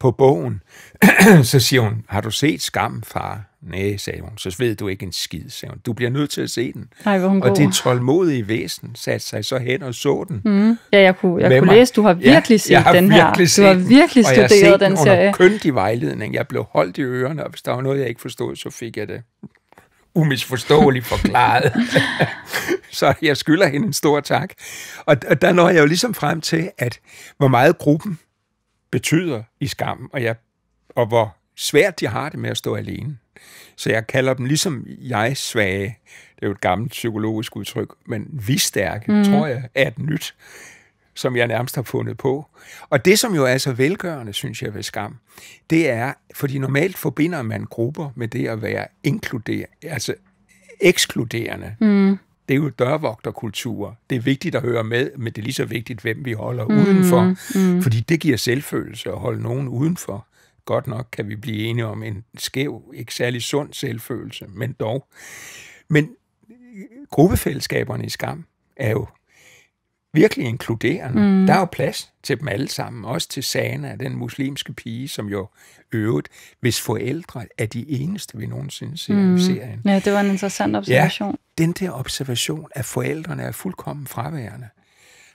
på bogen. så siger hun, har du set Skam, far? Nej, sagde hun, så ved du ikke en skid, sagde hun. Du bliver nødt til at se den. Ej, hvor hun og det tålmodige væsen satte sig så hen og så den. Mm. Ja, jeg kunne, jeg kunne læse, du har virkelig ja, set jeg har den virkelig her. Set du har virkelig den, studeret og jeg har set den, den serie. køndig vejledning. Jeg blev holdt i ørerne, og hvis der var noget, jeg ikke forstod, så fik jeg det umisforståeligt forklaret. så jeg skylder hende en stor tak. Og, og der når jeg jo ligesom frem til, at hvor meget gruppen betyder i skam, og, jeg, og hvor svært de har det med at stå alene. Så jeg kalder dem ligesom jeg svage, det er jo et gammelt psykologisk udtryk, men vi stærke, mm. tror jeg, er et nyt, som jeg nærmest har fundet på. Og det, som jo er så velgørende, synes jeg ved skam, det er, fordi normalt forbinder man grupper med det at være inkluderende, altså ekskluderende. Mm det er jo dørvogterkultur. Det er vigtigt at høre med, men det er lige så vigtigt, hvem vi holder mm, udenfor. Mm. Fordi det giver selvfølelse at holde nogen udenfor. Godt nok kan vi blive enige om en skæv, ikke særlig sund selvfølelse, men dog. Men gruppefællesskaberne i skam er jo virkelig inkluderende. Mm. Der er jo plads til dem alle sammen, også til Sana, den muslimske pige, som jo øvet, hvis forældre er de eneste, vi nogensinde ser mm. i serien. Ja, det var en interessant observation. Ja, den der observation, at forældrene er fuldkommen fraværende.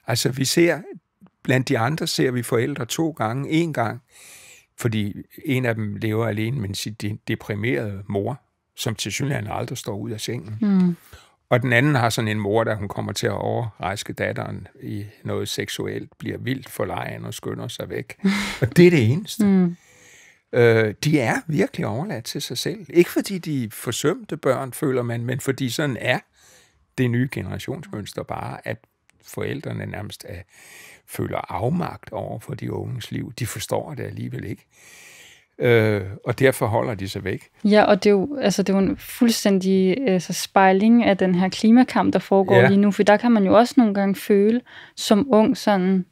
Altså, vi ser, blandt de andre ser vi forældre to gange, en gang, fordi en af dem lever alene med sin deprimerede mor, som til synligheden aldrig står ud af sengen. Mm. Og den anden har sådan en mor, der hun kommer til at overraske datteren i noget seksuelt, bliver vildt for lejen og skynder sig væk. Og det er det eneste. Mm. Øh, de er virkelig overladt til sig selv. Ikke fordi de forsømte børn, føler man, men fordi sådan er det nye generationsmønster bare, at forældrene nærmest er, føler afmagt over for de unges liv. De forstår det alligevel ikke øh, og derfor holder de sig væk. Ja, og det er jo, altså, det er jo en fuldstændig altså, spejling af den her klimakamp, der foregår ja. lige nu, for der kan man jo også nogle gange føle som ung sådan,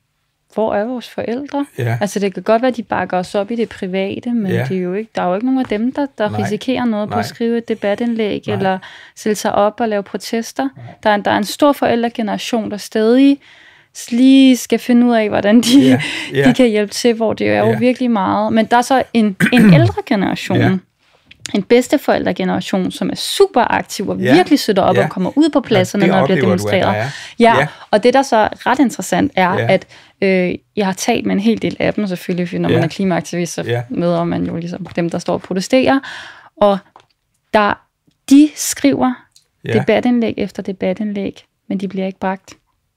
hvor er vores forældre? Ja. Altså det kan godt være, at de bakker os op i det private, men ja. det er jo ikke, der er jo ikke nogen af dem, der, der risikerer noget Nej. på at skrive et debatindlæg, Nej. eller sætte sig op og lave protester. Der, er, der er en stor forældregeneration, der stadig lige skal finde ud af, hvordan de, yeah, yeah. de kan hjælpe til, hvor det er jo virkelig meget. Men der er så en, en ældre generation, yeah. en bedsteforældregeneration, som er super aktiv og yeah. virkelig sætter op yeah. og kommer ud på pladserne, ja, når det bliver demonstreret. Du, der, ja. Ja, yeah. og det, der så er ret interessant, er, yeah. at øh, jeg har talt med en hel del af dem selvfølgelig, for når yeah. man er klimaaktivist, så yeah. møder man jo ligesom dem, der står og protesterer. Og der, de skriver yeah. debatindlæg efter debatindlæg, men de bliver ikke bragt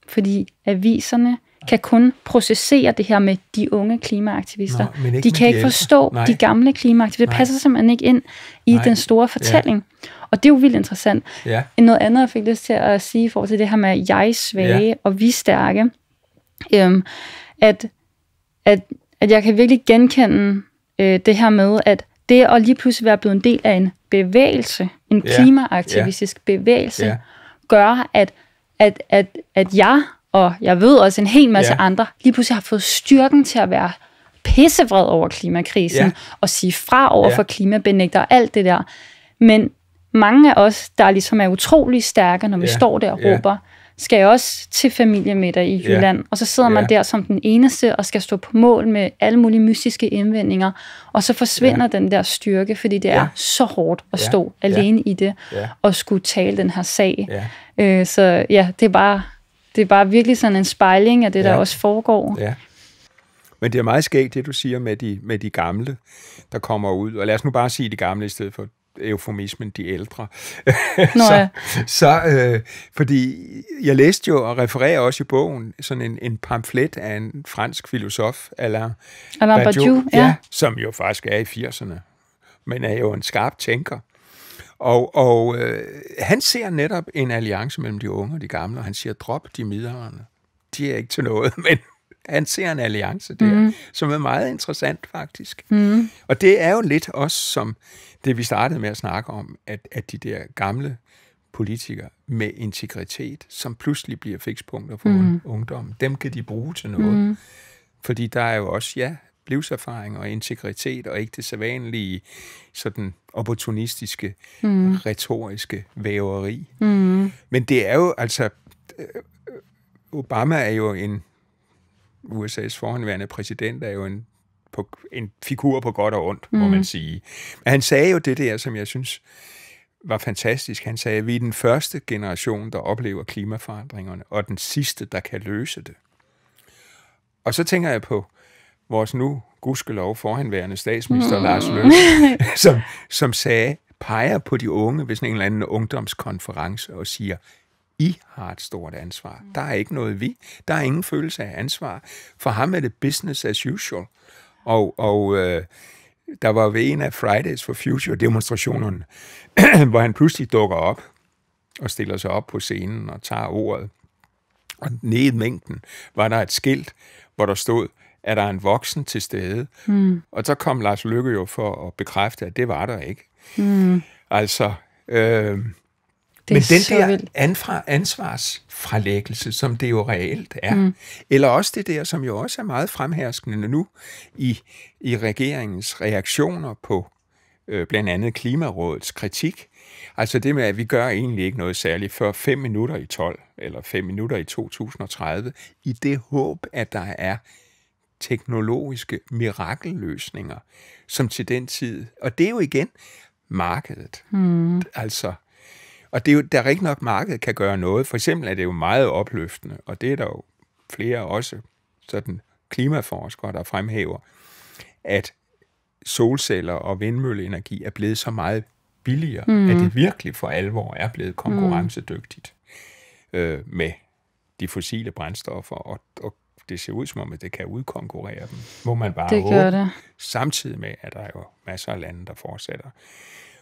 fordi aviserne kan kun processere det her med de unge klimaaktivister. Nå, de kan de ikke forstå Nej. de gamle klimaaktivister. Det passer simpelthen ikke ind i Nej. den store fortælling. Ja. Og det er jo vildt interessant. Ja. Noget andet, jeg fik lyst til at sige i forhold til det her med jeg svage ja. og vi stærke, øhm, at, at, at jeg kan virkelig genkende øh, det her med, at det at lige pludselig være blevet en del af en bevægelse, en ja. klimaaktivistisk ja. bevægelse, ja. gør, at at, at, at jeg, og jeg ved også en hel masse ja. andre, lige pludselig har fået styrken til at være pissevred over klimakrisen, ja. og sige fra over ja. for klimabenægter og alt det der. Men mange af os, der ligesom er utrolig stærke, når vi står der og ja. råber, skal også til familiemiddag i Jylland, yeah. og så sidder man yeah. der som den eneste og skal stå på mål med alle mulige mystiske indvendinger, og så forsvinder yeah. den der styrke, fordi det yeah. er så hårdt at yeah. stå alene yeah. i det yeah. og skulle tale den her sag. Yeah. Øh, så ja, det er, bare, det er bare virkelig sådan en spejling af det, ja. der også foregår. Ja. Men det er meget skægt, det du siger med de, med de gamle, der kommer ud. Og lad os nu bare sige de gamle i stedet for eufemismen de ældre. Nå, ja. så, så øh, fordi jeg læste jo og refererer også i bogen sådan en, en pamflet af en fransk filosof, Alain, Alain Badiou, Badiou ja. ja. som jo faktisk er i 80'erne, men er jo en skarp tænker. Og, og øh, han ser netop en alliance mellem de unge og de gamle, og han siger, drop de midlerne. De er ikke til noget, men han ser en alliance der, mm. som er meget interessant faktisk. Mm. Og det er jo lidt også som det, vi startede med at snakke om, at, at de der gamle politikere med integritet, som pludselig bliver fikspunkter for mm. ungdommen, dem kan de bruge til noget. Mm. Fordi der er jo også, ja, livserfaring og integritet, og ikke det sædvanlige sådan opportunistiske, mm. retoriske væveri. Mm. Men det er jo altså... Obama er jo en... USA's forhenværende præsident er jo en, på, en figur på godt og ondt, mm. må man sige. Men han sagde jo det der, som jeg synes var fantastisk. Han sagde, at vi er den første generation, der oplever klimaforandringerne, og den sidste, der kan løse det. Og så tænker jeg på vores nu gudskelov forhenværende statsminister mm. Lars Løkke, som, som sagde, peger på de unge ved sådan en eller anden ungdomskonference og siger, I har et stort ansvar. Der er ikke noget vi. Der er ingen følelse af ansvar. For ham er det business as usual. Og, og øh, der var ved en af Fridays for Future-demonstrationerne, hvor han pludselig dukker op og stiller sig op på scenen og tager ordet. Og nede i mængden var der et skilt, hvor der stod, er der en voksen til stede? Mm. Og så kom Lars Lykke jo for at bekræfte, at det var der ikke. Mm. Altså, øh, det men den der anfra, ansvarsfralæggelse, som det jo reelt er, mm. eller også det der, som jo også er meget fremherskende nu i, i regeringens reaktioner på øh, blandt andet Klimarådets kritik, altså det med, at vi gør egentlig ikke noget særligt før 5 minutter i 12 eller 5 minutter i 2030, i det håb, at der er teknologiske mirakelløsninger, som til den tid, og det er jo igen markedet. Mm. Altså, og det er jo, der er ikke nok, markedet kan gøre noget. For eksempel er det jo meget opløftende, og det er der jo flere også sådan klimaforskere, der fremhæver, at solceller og vindmølleenergi er blevet så meget billigere, mm. at det virkelig for alvor er blevet mm. konkurrencedygtigt mm. øh, med de fossile brændstoffer, og, og det ser ud som om, at det kan udkonkurrere dem. Må man bare det håbe. Gør det. Samtidig med, at der er jo masser af lande, der fortsætter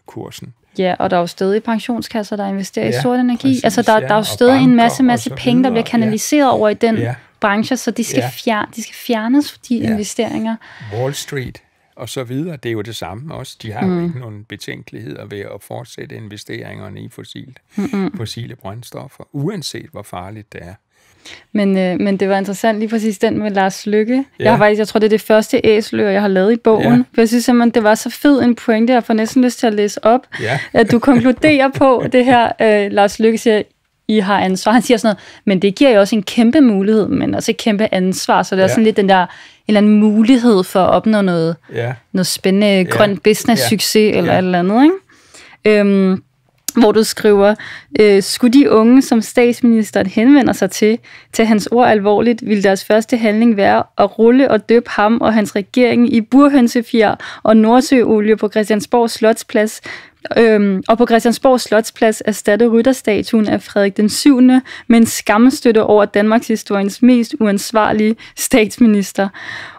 kursen. Ja, og der er jo stadig pensionskasser, der investerer ja, i sort energi. Præcis, altså, der, ja, der er jo stadig en masse, masse penge, der bliver kanaliseret ja, over i den ja, branche, så de skal, ja, fjer, de skal fjernes, de ja, investeringer. Wall Street og så videre, det er jo det samme også. De har mm. jo ikke nogen betænkeligheder ved at fortsætte investeringerne i fossilt, mm-hmm. fossile brændstoffer, uanset hvor farligt det er. Men, øh, men det var interessant lige præcis den med Lars Lykke. Ja. Jeg, har faktisk, jeg tror, det er det første æsler, jeg har lavet i bogen. Ja. For jeg synes simpelthen, det var så fed en pointe, jeg får næsten lyst til at læse op. Ja. At du konkluderer på det her, øh, Lars Lykke siger, I har ansvar. Han siger sådan noget, men det giver jo også en kæmpe mulighed, men også et kæmpe ansvar. Så det er ja. sådan lidt den der en eller anden mulighed for at opnå noget, ja. noget spændende grøn grønt business-succes ja. eller ja. et eller andet. Ikke? Øhm, hvor du skriver, øh, skulle de unge, som statsministeren henvender sig til, tage hans ord alvorligt, ville deres første handling være at rulle og døbe ham og hans regering i burhønsefjer og nordsøolie på Christiansborg Slotsplads Øhm, og på Christiansborg Slotsplads er erstattede rytterstatuen af Frederik den 7. med en skamstøtte over Danmarks historiens mest uansvarlige statsminister.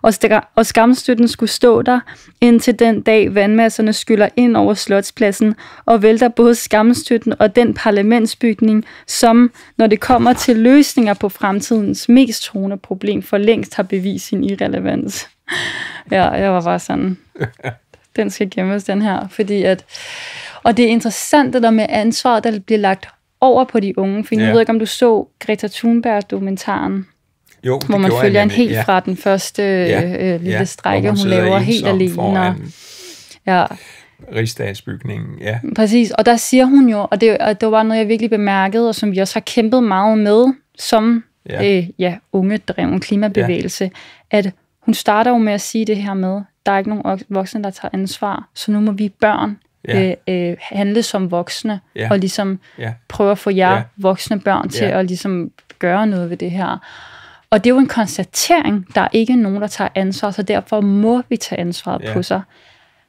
Og, og skamstøtten skulle stå der, indtil den dag vandmasserne skyller ind over Slotspladsen og vælter både skamstøtten og den parlamentsbygning, som, når det kommer til løsninger på fremtidens mest troende problem, for længst har bevist sin irrelevans. ja, jeg var bare sådan... den skal gemmes, den her. Fordi at, og det er interessant, det der med ansvaret, der bliver lagt over på de unge. For ja. jeg ved ikke, om du så Greta Thunberg-dokumentaren. Jo, hvor man følger en helt ja. fra den første ja. Øh, øh, lille ja. strække, hun, hun laver helt alene. Foran... Og, ja. Rigsdagsbygningen, ja. Præcis, og der siger hun jo, og det, og det var noget, jeg virkelig bemærkede, og som vi også har kæmpet meget med som ja. Øh, ja, unge dreven klimabevægelse, ja. at hun starter jo med at sige det her med, der er ikke nogen voksne, der tager ansvar, så nu må vi børn ja. øh, øh, handle som voksne, ja. og ligesom ja. prøve at få jer ja. voksne børn til ja. at ligesom gøre noget ved det her. Og det er jo en konstatering, der er ikke nogen, der tager ansvar, så derfor må vi tage ansvaret ja. på sig.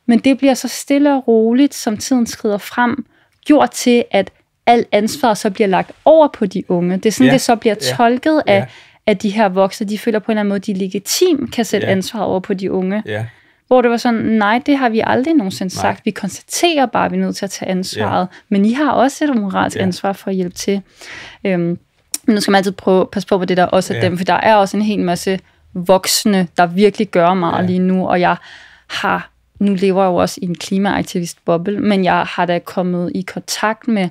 Men det bliver så stille og roligt, som tiden skrider frem, gjort til, at alt ansvar så bliver lagt over på de unge. Det er sådan, ja. det så bliver tolket ja. af at de her voksne, de føler på en eller anden måde, de legitim kan sætte yeah. ansvar over på de unge. Yeah. Hvor det var sådan, nej, det har vi aldrig nogensinde nej. sagt. Vi konstaterer bare, at vi er nødt til at tage ansvaret. Yeah. Men I har også et moralsk yeah. ansvar for at hjælpe til. Øhm, men nu skal man altid prøve at passe på, hvor det der også er yeah. dem, for der er også en hel masse voksne, der virkelig gør meget yeah. lige nu, og jeg har, nu lever jeg jo også i en klimaaktivist bobbel men jeg har da kommet i kontakt med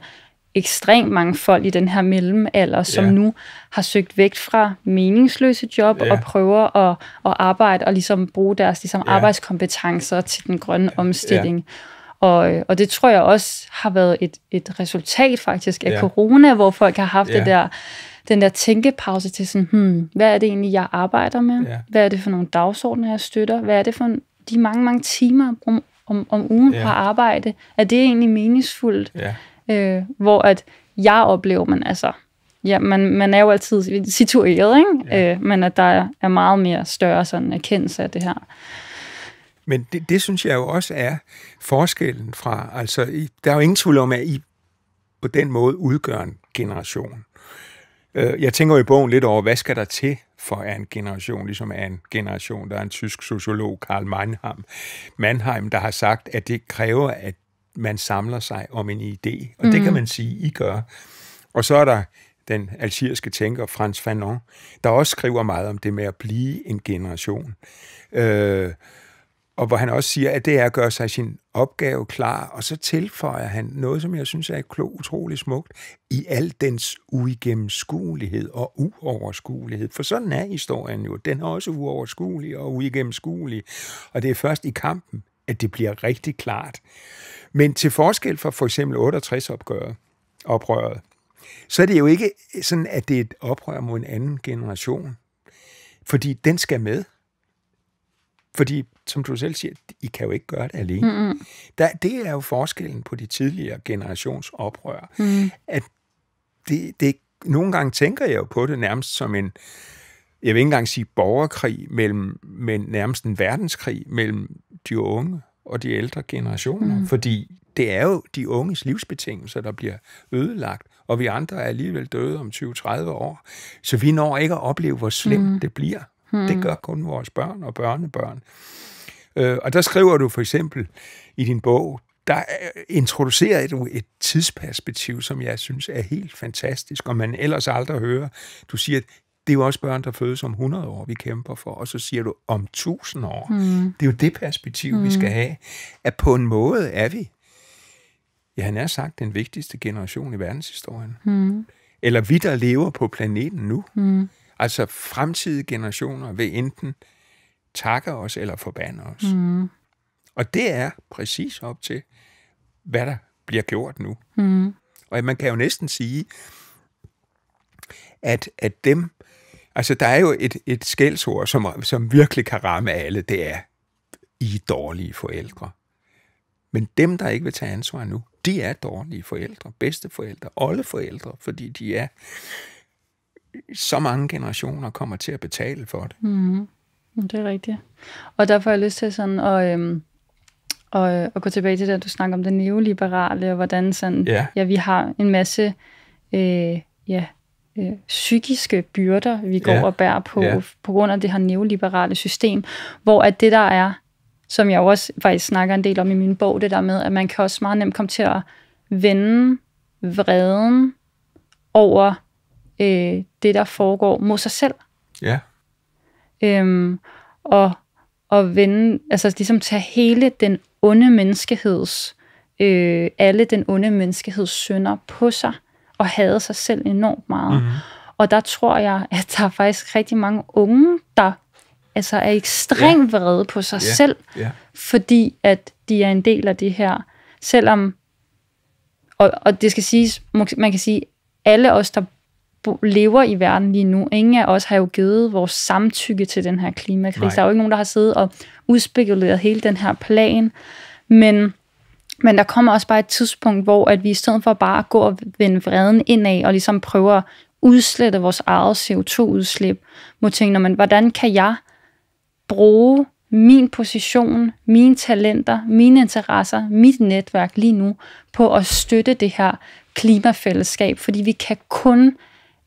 ekstremt mange folk i den her mellemalder, som ja. nu har søgt væk fra meningsløse job ja. og prøver at, at arbejde og ligesom bruge deres ligesom ja. arbejdskompetencer til den grønne omstilling. Ja. Og, og det tror jeg også har været et, et resultat faktisk af ja. corona, hvor folk har haft ja. det der, den der tænkepause til sådan, hmm, hvad er det egentlig, jeg arbejder med? Ja. Hvad er det for nogle dagsordner, jeg støtter? Hvad er det for de mange, mange timer om, om, om ugen ja. på arbejde? Er det egentlig meningsfuldt? Ja. Øh, hvor at jeg oplever, man altså, ja, man, man er jo altid situeret, ikke? Ja. Øh, men at der er meget mere større sådan erkendelse af det her. Men det, det synes jeg jo også er forskellen fra, altså I, der er jo ingen tvivl om, at I på den måde udgør en generation. Øh, jeg tænker i bogen lidt over, hvad skal der til for en generation, ligesom en generation, der er en tysk sociolog, Karl Mannheim, Mannheim, der har sagt, at det kræver, at man samler sig om en idé, og mm. det kan man sige, I gør. Og så er der den algeriske tænker Frans Fanon, der også skriver meget om det med at blive en generation. Øh, og hvor han også siger, at det er at gøre sig sin opgave klar, og så tilføjer han noget, som jeg synes er klog, utrolig smukt, i al dens uigennemskuelighed og uoverskuelighed. For sådan er historien jo. Den er også uoverskuelig og uigennemskuelig. Og det er først i kampen, at det bliver rigtig klart. Men til forskel fra for eksempel 68 opgøret oprøret, så er det jo ikke sådan, at det er et oprør mod en anden generation. Fordi den skal med. Fordi, som du selv siger, I kan jo ikke gøre det alene. Mm-hmm. Der, det er jo forskellen på de tidligere generations oprør. Mm. At det, det, nogle gange tænker jeg jo på det nærmest som en, jeg vil ikke engang sige borgerkrig, mellem, men nærmest en verdenskrig mellem de unge og de ældre generationer, mm. fordi det er jo de unges livsbetingelser, der bliver ødelagt, og vi andre er alligevel døde om 20-30 år, så vi når ikke at opleve, hvor slemt mm. det bliver. Mm. Det gør kun vores børn og børnebørn. Øh, og der skriver du for eksempel i din bog, der introducerer du et tidsperspektiv, som jeg synes er helt fantastisk, og man ellers aldrig hører. Du siger, at det er jo også børn, der fødes om 100 år, vi kæmper for, og så siger du om 1000 år. Mm. Det er jo det perspektiv, mm. vi skal have, at på en måde er vi, ja, han er sagt, den vigtigste generation i verdenshistorien. Mm. Eller vi, der lever på planeten nu. Mm. Altså fremtidige generationer vil enten takke os eller forbande os. Mm. Og det er præcis op til, hvad der bliver gjort nu. Mm. Og man kan jo næsten sige, at, at dem... Altså, der er jo et, et skældsord, som, som virkelig kan ramme alle, det er, I er dårlige forældre. Men dem, der ikke vil tage ansvar nu, de er dårlige forældre, bedste alle oldeforældre, fordi de er så mange generationer kommer til at betale for det. Mm-hmm. Mm, det er rigtigt. Og derfor får jeg lyst til sådan at, øhm, at, at gå tilbage til det, du snakker om det neoliberale, og hvordan sådan, ja. ja, vi har en masse øh, ja, Øh, psykiske byrder, vi går ja. og bærer på, ja. på grund af det her neoliberale system, hvor at det der er, som jeg også faktisk snakker en del om i min bog, det der med, at man kan også meget nemt komme til at vende vreden over øh, det, der foregår mod sig selv. Ja. Øhm, og, og vende, altså ligesom tage hele den onde menneskeheds, øh, alle den onde menneskeheds synder på sig, og hade sig selv enormt meget. Mm. Og der tror jeg, at der er faktisk rigtig mange unge, der altså er ekstremt yeah. vrede på sig yeah. selv, yeah. fordi at de er en del af det her. Selvom, og, og det skal siges, man kan sige, alle os, der lever i verden lige nu. Ingen af os har jo givet vores samtykke til den her klimakrise. Nej. Der er jo ikke nogen, der har siddet og udspekuleret hele den her plan. Men men der kommer også bare et tidspunkt, hvor at vi i stedet for bare at gå og vende vreden indad, og ligesom prøve at udslette vores eget CO2-udslip, må tænke, når man, hvordan kan jeg bruge min position, mine talenter, mine interesser, mit netværk lige nu på at støtte det her klimafællesskab, fordi vi kan kun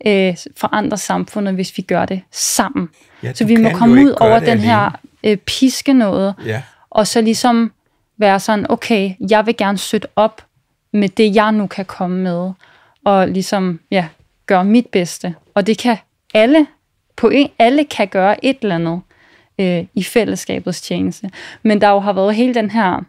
øh, forandre samfundet, hvis vi gør det sammen. Ja, så vi må komme ud over den alene. her øh, piske noget, ja. og så ligesom være sådan, okay, jeg vil gerne støtte op med det, jeg nu kan komme med, og ligesom, ja, gøre mit bedste. Og det kan alle, på en, alle kan gøre et eller andet øh, i fællesskabets tjeneste. Men der jo har været hele den her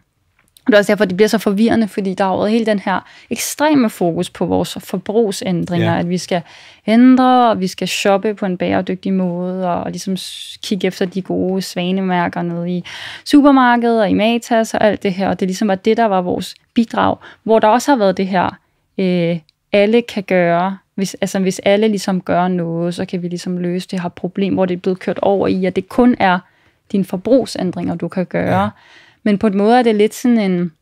det er også derfor, det bliver så forvirrende, fordi der har været hele den her ekstreme fokus på vores forbrugsændringer, ja. at vi skal ændre, og vi skal shoppe på en bæredygtig måde, og ligesom kigge efter de gode svanemærker nede i supermarkedet og i Matas og alt det her. Og det ligesom var det, der var vores bidrag, hvor der også har været det her, øh, alle kan gøre, hvis, altså hvis alle ligesom gør noget, så kan vi ligesom løse det her problem, hvor det er blevet kørt over i, at det kun er dine forbrugsændringer, du kan gøre. Ja men på en måde er det lidt sådan en,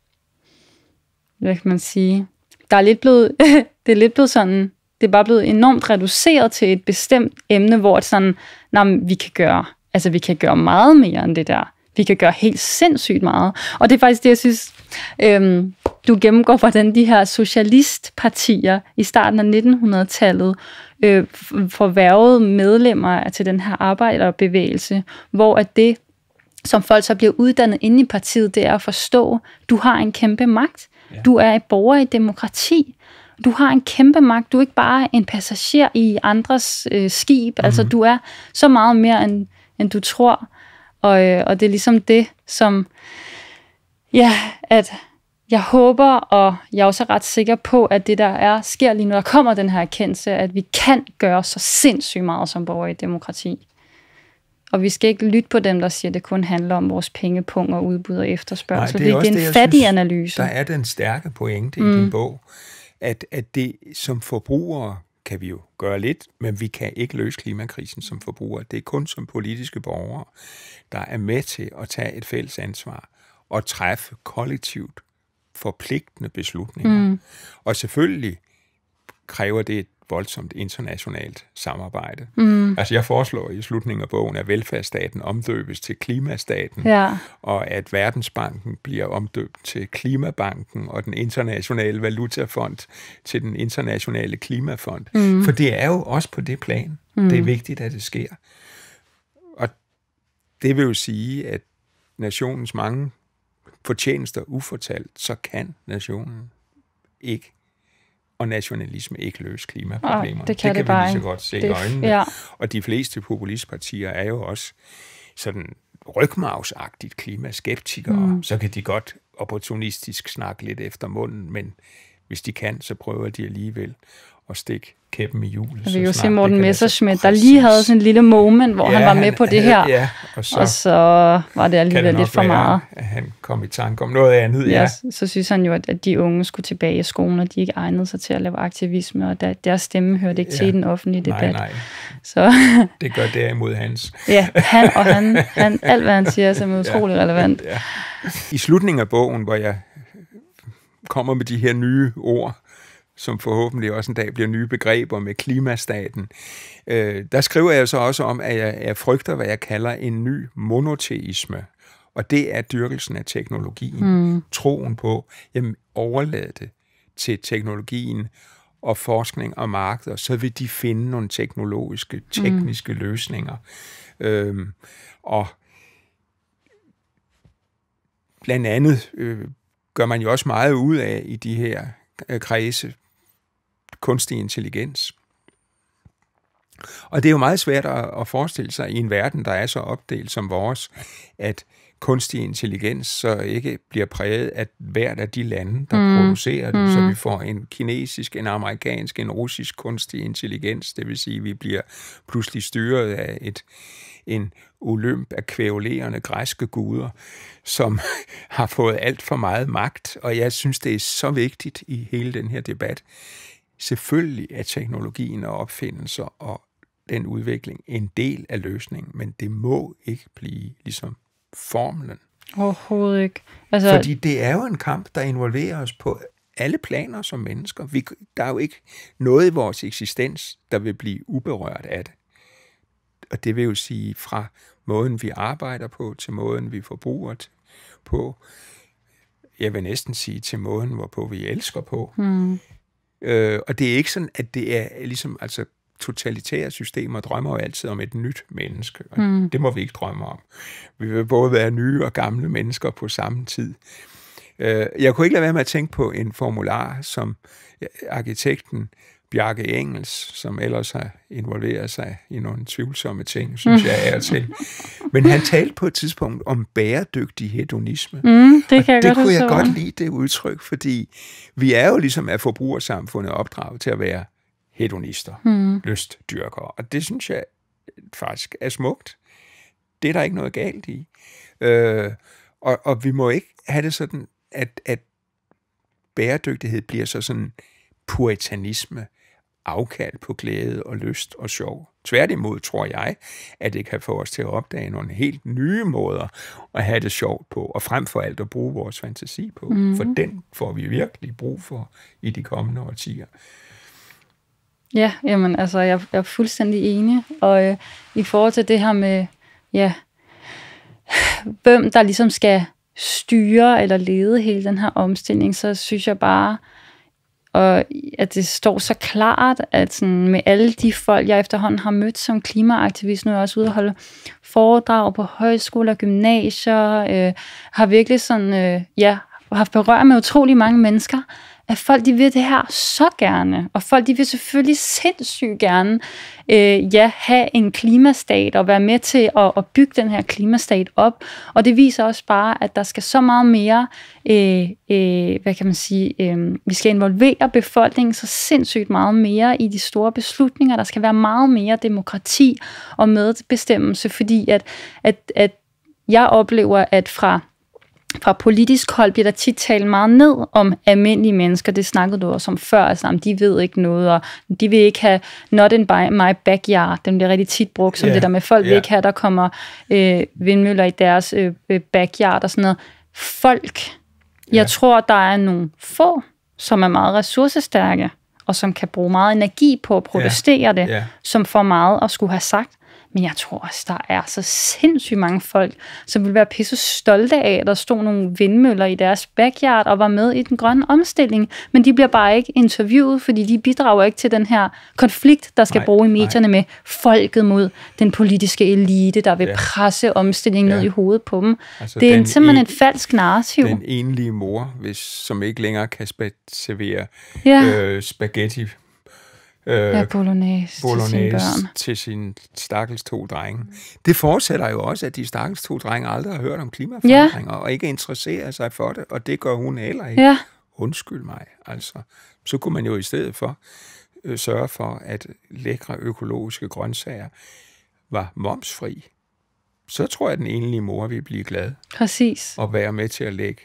hvad kan man sige, der er lidt blevet, det er lidt blevet sådan, det er bare blevet enormt reduceret til et bestemt emne, hvor det sådan, nej, vi kan gøre, altså vi kan gøre meget mere end det der. Vi kan gøre helt sindssygt meget. Og det er faktisk det, jeg synes, øhm, du gennemgår, hvordan de her socialistpartier i starten af 1900-tallet øh, forværvede medlemmer til den her arbejderbevægelse, hvor at det som folk så bliver uddannet inde i partiet, det er at forstå, at du har en kæmpe magt. Ja. Du er et borger i demokrati. Du har en kæmpe magt. Du er ikke bare en passager i andres øh, skib. Mm-hmm. Altså, du er så meget mere, end, end du tror. Og, øh, og det er ligesom det, som... Ja, at jeg håber, og jeg er også ret sikker på, at det, der er, sker lige nu, der kommer den her erkendelse, at vi kan gøre så sindssygt meget som borger i demokrati. Og vi skal ikke lytte på dem, der siger, at det kun handler om vores pengepung og udbud og efterspørgsel. Nej, det er, det, er en fattig synes, analyse. Der er den stærke pointe mm. i din mm. bog, at, at det som forbrugere kan vi jo gøre lidt, men vi kan ikke løse klimakrisen som forbrugere. Det er kun som politiske borgere, der er med til at tage et fælles ansvar og træffe kollektivt forpligtende beslutninger. Mm. Og selvfølgelig kræver det voldsomt internationalt samarbejde. Mm. Altså jeg foreslår i slutningen af bogen, at velfærdsstaten omdøbes til klimastaten, ja. og at Verdensbanken bliver omdøbt til Klimabanken, og den internationale valutafond til den internationale klimafond. Mm. For det er jo også på det plan, mm. det er vigtigt, at det sker. Og det vil jo sige, at nationens mange fortjenester ufortalt, så kan nationen ikke og nationalisme ikke løse klimaproblemerne. Ah, det kan det, kan det vi lige så godt se det, i øjnene. Ja. Og de fleste populistpartier er jo også sådan rygmavsagtigt klimaskeptikere. Mm. Så kan de godt opportunistisk snakke lidt efter munden, men hvis de kan, så prøver de alligevel at stikke kæppen i hjulet. Vi kan jo se Morten Messerschmidt, der lige havde sådan en lille moment, hvor ja, han var med han, på det her, ja, og, så og så var det alligevel det lidt for være, meget. At han kom i tanke om noget andet, ja. ja. Så synes han jo, at, de unge skulle tilbage i skolen, og de ikke egnede sig til at lave aktivisme, og der, deres stemme hørte ikke ja. til i den offentlige debat. Nej, nej. Så. det gør derimod hans. ja, han og han, han, alt hvad han siger, er simpelthen ja, utrolig relevant. Ja. I slutningen af bogen, hvor jeg kommer med de her nye ord, som forhåbentlig også en dag bliver nye begreber med klimastaten. Øh, der skriver jeg så også om, at jeg, jeg frygter, hvad jeg kalder en ny monoteisme. Og det er dyrkelsen af teknologien, mm. troen på, jamen overlad det til teknologien og forskning og markeder, så vil de finde nogle teknologiske, hmm. tekniske mm. løsninger. Øhm, og blandt andet øh, gør man jo også meget ud af i de her øh, kredse, kunstig intelligens. Og det er jo meget svært at forestille sig i en verden, der er så opdelt som vores, at kunstig intelligens så ikke bliver præget af hvert af de lande, der mm. producerer det, mm. så vi får en kinesisk, en amerikansk, en russisk kunstig intelligens, det vil sige, at vi bliver pludselig styret af et, en olymp af kvævlerende græske guder, som har fået alt for meget magt, og jeg synes, det er så vigtigt i hele den her debat, Selvfølgelig er teknologien og opfindelser og den udvikling en del af løsningen, men det må ikke blive ligesom formlen. Overhovedet ikke. Altså... Fordi det er jo en kamp, der involverer os på alle planer som mennesker. Vi, der er jo ikke noget i vores eksistens, der vil blive uberørt af det. Og det vil jo sige fra måden, vi arbejder på, til måden, vi forbruger på, jeg vil næsten sige til måden, hvorpå vi elsker på. Mm. Øh, og det er ikke sådan, at det er ligesom, altså totalitære systemer drømmer jo altid om et nyt menneske, og mm. det må vi ikke drømme om. Vi vil både være nye og gamle mennesker på samme tid. Øh, Jeg kunne ikke lade være med at tænke på en formular, som arkitekten Bjarke Engels, som ellers har involveret sig i nogle tvivlsomme ting, synes jeg er til. Men han talte på et tidspunkt om bæredygtig hedonisme. Mm, det kan jeg det godt kunne jeg godt lide, det udtryk, fordi vi er jo ligesom af forbrugersamfundet opdraget til at være hedonister, mm. lystdyrkere, og det synes jeg faktisk er smukt. Det er der ikke noget galt i. Øh, og, og vi må ikke have det sådan, at, at bæredygtighed bliver så sådan puritanisme afkald på glæde og lyst og sjov. Tværtimod tror jeg, at det kan få os til at opdage nogle helt nye måder at have det sjovt på, og frem for alt at bruge vores fantasi på, mm. for den får vi virkelig brug for i de kommende årtier. Ja, jamen altså, jeg, jeg er fuldstændig enig, og øh, i forhold til det her med, ja, hvem der ligesom skal styre eller lede hele den her omstilling, så synes jeg bare, og at det står så klart, at sådan med alle de folk, jeg efterhånden har mødt som klimaaktivist, nu er jeg også ude og holde foredrag på højskoler, gymnasier, øh, har virkelig sådan, øh, ja, haft berør med utrolig mange mennesker, at folk de vil det her så gerne, og folk de vil selvfølgelig sindssygt gerne øh, ja, have en klimastat og være med til at, at bygge den her klimastat op. Og det viser også bare, at der skal så meget mere, øh, øh, hvad kan man sige, øh, vi skal involvere befolkningen så sindssygt meget mere i de store beslutninger. Der skal være meget mere demokrati og medbestemmelse, fordi at, at, at jeg oplever, at fra fra politisk hold bliver der tit talt meget ned om almindelige mennesker. Det snakkede du også om før. Altså, om de ved ikke noget, og de vil ikke have not in my backyard. Den bliver rigtig tit brugt som yeah. det der med, folk yeah. vil ikke have, der kommer øh, vindmøller i deres øh, øh backyard og sådan noget. Folk. Yeah. Jeg tror, der er nogle få, som er meget ressourcestærke, og som kan bruge meget energi på at protestere yeah. det, yeah. som får meget at skulle have sagt. Men jeg tror også, der er så sindssygt mange folk, som vil være pisse stolte af, at der stod nogle vindmøller i deres backyard og var med i den grønne omstilling. Men de bliver bare ikke interviewet, fordi de bidrager ikke til den her konflikt, der skal nej, bruge i medierne nej. med folket mod den politiske elite, der vil ja. presse omstillingen ja. ned i hovedet på dem. Altså, det er simpelthen en, et falsk narrativ. Den enlige mor, hvis, som ikke længere kan servere ja. øh, spaghetti øh, ja, bolognese, bolognese til sine børn. til sine stakkels to drenge. Mm. Det fortsætter jo også, at de stakkels to drenge aldrig har hørt om klimaforandringer, ja. og ikke interesserer sig for det, og det gør hun heller ikke. Ja. Undskyld mig, altså. Så kunne man jo i stedet for øh, sørge for, at lækre økologiske grøntsager var momsfri. Så tror jeg, at den enlige mor vil blive glad. Præcis. Og være med til at lægge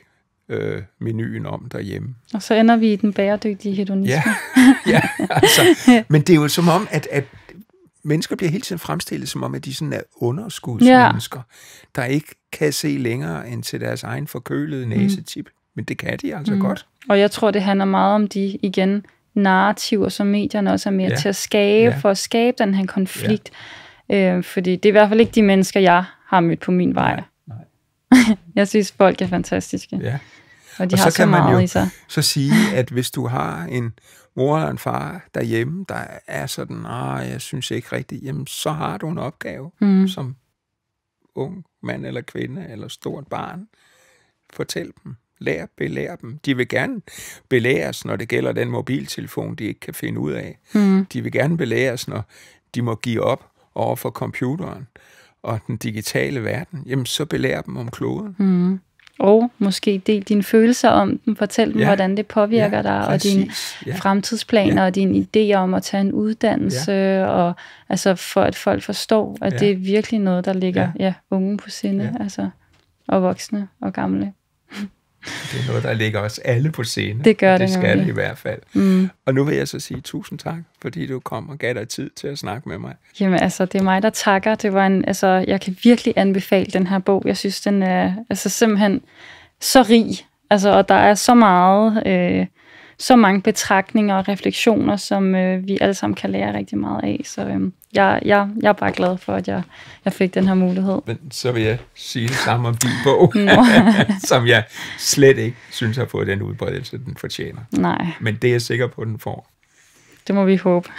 øh, menuen om derhjemme. Og så ender vi i den bæredygtige hedonisme. Ja, ja altså. Men det er jo som om, at, at mennesker bliver hele tiden fremstillet som om, at de sådan er underskudsmennesker, ja. der ikke kan se længere end til deres egen forkølede mm. næsetip. Mm. Men det kan de altså mm. godt. Og jeg tror, det handler meget om de, igen, narrativer, som medierne også er mere ja. til at skabe, ja. for at skabe den her konflikt. Ja. Øh, fordi det er i hvert fald ikke de mennesker, jeg har mødt på min vej. Nej. jeg synes, folk er fantastiske. Ja. Og de og har så, så kan meget man jo i sig. så sige, at hvis du har en mor eller en far derhjemme, der er sådan, ah, jeg synes ikke rigtigt, jamen så har du en opgave mm. som ung mand eller kvinde eller stort barn. Fortæl dem. Lær, belær dem. De vil gerne belæres, når det gælder den mobiltelefon, de ikke kan finde ud af. Mm. De vil gerne belæres, når de må give op over for computeren og den digitale verden, jamen så belær dem om kloden. Mm. Og måske del dine følelser om den, fortæl dem, ja. hvordan det påvirker ja, dig, præcis. og dine ja. fremtidsplaner, ja. og dine idéer om at tage en uddannelse, ja. og altså for at folk forstår, at ja. det er virkelig noget, der ligger ja. Ja, unge på sinde, ja. altså, og voksne og gamle. Det er noget, der ligger os alle på scenen. Det gør det. Det skal det i hvert fald. Mm. Og nu vil jeg så sige tusind tak, fordi du kom og gav dig tid til at snakke med mig. Jamen altså, det er mig, der takker. Det var en, altså, jeg kan virkelig anbefale den her bog. Jeg synes, den er altså, simpelthen så rig. Altså, og der er så meget... Øh, så mange betragtninger og refleksioner, som øh, vi alle sammen kan lære rigtig meget af. Så øh, jeg, jeg, jeg er bare glad for, at jeg, jeg fik den her mulighed. Men så vil jeg sige det samme om din bog, som jeg slet ikke synes har fået den udbredelse, den fortjener. Nej. Men det er jeg sikker på, den får. Det må vi håbe.